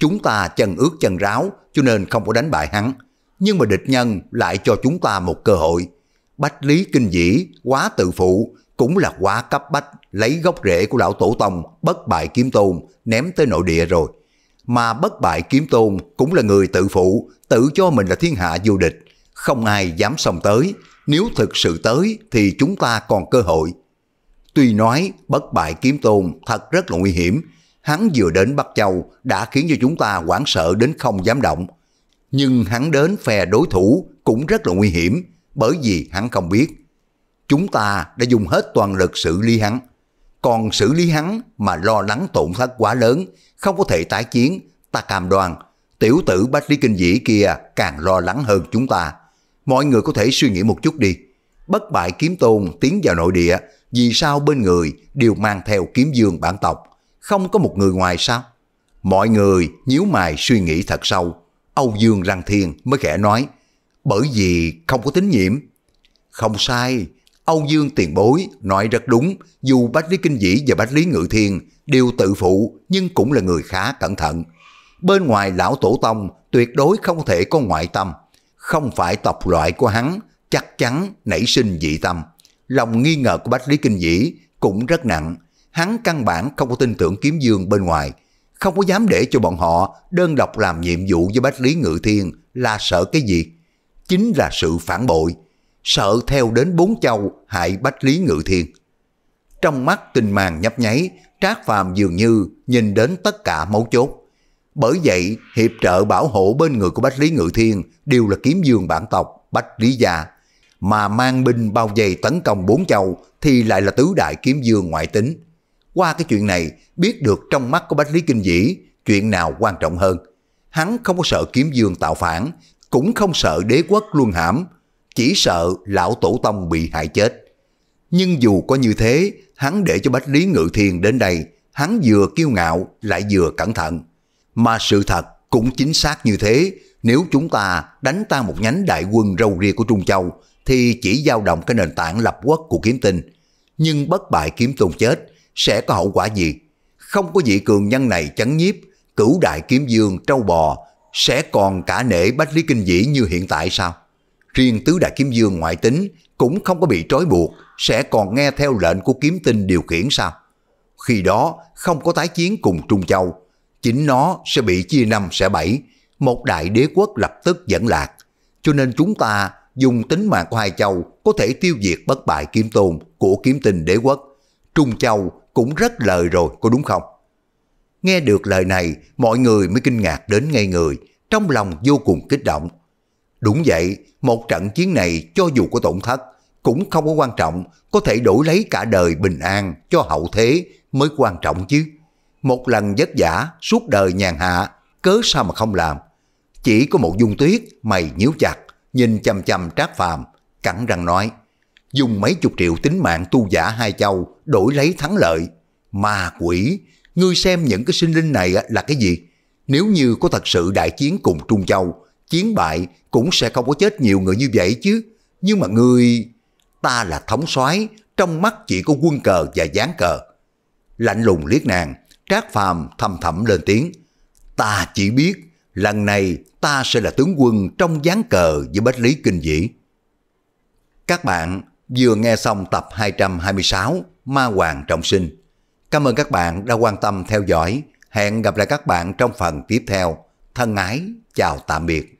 Chúng ta chân ướt chân ráo cho nên không có đánh bại hắn. Nhưng mà địch nhân lại cho chúng ta một cơ hội. Bách lý kinh dĩ, quá tự phụ, cũng là quá cấp bách lấy gốc rễ của lão tổ tông bất bại kiếm tôn ném tới nội địa rồi. Mà bất bại kiếm tôn cũng là người tự phụ, tự cho mình là thiên hạ vô địch. Không ai dám xông tới, nếu thực sự tới thì chúng ta còn cơ hội. Tuy nói bất bại kiếm tôn thật rất là nguy hiểm, Hắn vừa đến Bắc Châu đã khiến cho chúng ta hoảng sợ đến không dám động. Nhưng hắn đến phe đối thủ cũng rất là nguy hiểm bởi vì hắn không biết. Chúng ta đã dùng hết toàn lực xử lý hắn. Còn xử lý hắn mà lo lắng tổn thất quá lớn, không có thể tái chiến, ta cam đoan. Tiểu tử Bách Lý Kinh Dĩ kia càng lo lắng hơn chúng ta. Mọi người có thể suy nghĩ một chút đi. Bất bại kiếm tôn tiến vào nội địa, vì sao bên người đều mang theo kiếm dương bản tộc không có một người ngoài sao? Mọi người nhíu mày suy nghĩ thật sâu, Âu Dương Lăng Thiên mới khẽ nói, bởi vì không có tín nhiệm. Không sai, Âu Dương tiền bối nói rất đúng, dù Bách Lý Kinh Dĩ và Bách Lý Ngự Thiên đều tự phụ nhưng cũng là người khá cẩn thận. Bên ngoài lão tổ tông tuyệt đối không thể có ngoại tâm, không phải tộc loại của hắn chắc chắn nảy sinh dị tâm. Lòng nghi ngờ của Bách Lý Kinh Dĩ cũng rất nặng, hắn căn bản không có tin tưởng kiếm dương bên ngoài, không có dám để cho bọn họ đơn độc làm nhiệm vụ với bách lý ngự thiên là sợ cái gì? Chính là sự phản bội, sợ theo đến bốn châu hại bách lý ngự thiên. Trong mắt tình màng nhấp nháy, Trác Phàm dường như nhìn đến tất cả mấu chốt. Bởi vậy, hiệp trợ bảo hộ bên người của Bách Lý Ngự Thiên đều là kiếm dương bản tộc Bách Lý Gia, mà mang binh bao vây tấn công bốn châu thì lại là tứ đại kiếm dương ngoại tính. Qua cái chuyện này, biết được trong mắt của Bách Lý Kinh Dĩ, chuyện nào quan trọng hơn. Hắn không có sợ kiếm dương tạo phản, cũng không sợ đế quốc luân hãm, chỉ sợ lão tổ tông bị hại chết. Nhưng dù có như thế, hắn để cho Bách Lý Ngự Thiên đến đây, hắn vừa kiêu ngạo lại vừa cẩn thận. Mà sự thật cũng chính xác như thế, nếu chúng ta đánh tan một nhánh đại quân râu ria của Trung Châu, thì chỉ dao động cái nền tảng lập quốc của kiếm tinh. Nhưng bất bại kiếm tôn chết, sẽ có hậu quả gì? Không có vị cường nhân này chấn nhiếp, cửu đại kiếm dương trâu bò sẽ còn cả nể bách lý kinh dĩ như hiện tại sao? Riêng tứ đại kiếm dương ngoại tính cũng không có bị trói buộc, sẽ còn nghe theo lệnh của kiếm tinh điều khiển sao? Khi đó không có tái chiến cùng Trung Châu, chính nó sẽ bị chia năm sẽ bảy, một đại đế quốc lập tức dẫn lạc. Cho nên chúng ta dùng tính mạng của hai châu có thể tiêu diệt bất bại kiếm tôn của kiếm tinh đế quốc. Trung Châu cũng rất lời rồi, có đúng không? Nghe được lời này, mọi người mới kinh ngạc đến ngay người, trong lòng vô cùng kích động. Đúng vậy, một trận chiến này cho dù có tổn thất, cũng không có quan trọng, có thể đổi lấy cả đời bình an cho hậu thế mới quan trọng chứ. Một lần vất giả suốt đời nhàn hạ, cớ sao mà không làm. Chỉ có một dung tuyết, mày nhíu chặt, nhìn chằm chằm trác phàm, cắn răng nói. Dùng mấy chục triệu tính mạng tu giả hai châu đổi lấy thắng lợi. Ma quỷ, ngươi xem những cái sinh linh này là cái gì? Nếu như có thật sự đại chiến cùng Trung Châu, chiến bại cũng sẽ không có chết nhiều người như vậy chứ. Nhưng mà ngươi, ta là thống soái trong mắt chỉ có quân cờ và dáng cờ. Lạnh lùng liếc nàng, Trác Phàm thầm thầm lên tiếng. Ta chỉ biết, lần này ta sẽ là tướng quân trong dáng cờ với bách lý kinh dĩ. Các bạn vừa nghe xong tập 226 Ma Hoàng Trọng Sinh. Cảm ơn các bạn đã quan tâm theo dõi. Hẹn gặp lại các bạn trong phần tiếp theo. Thân ái, chào tạm biệt.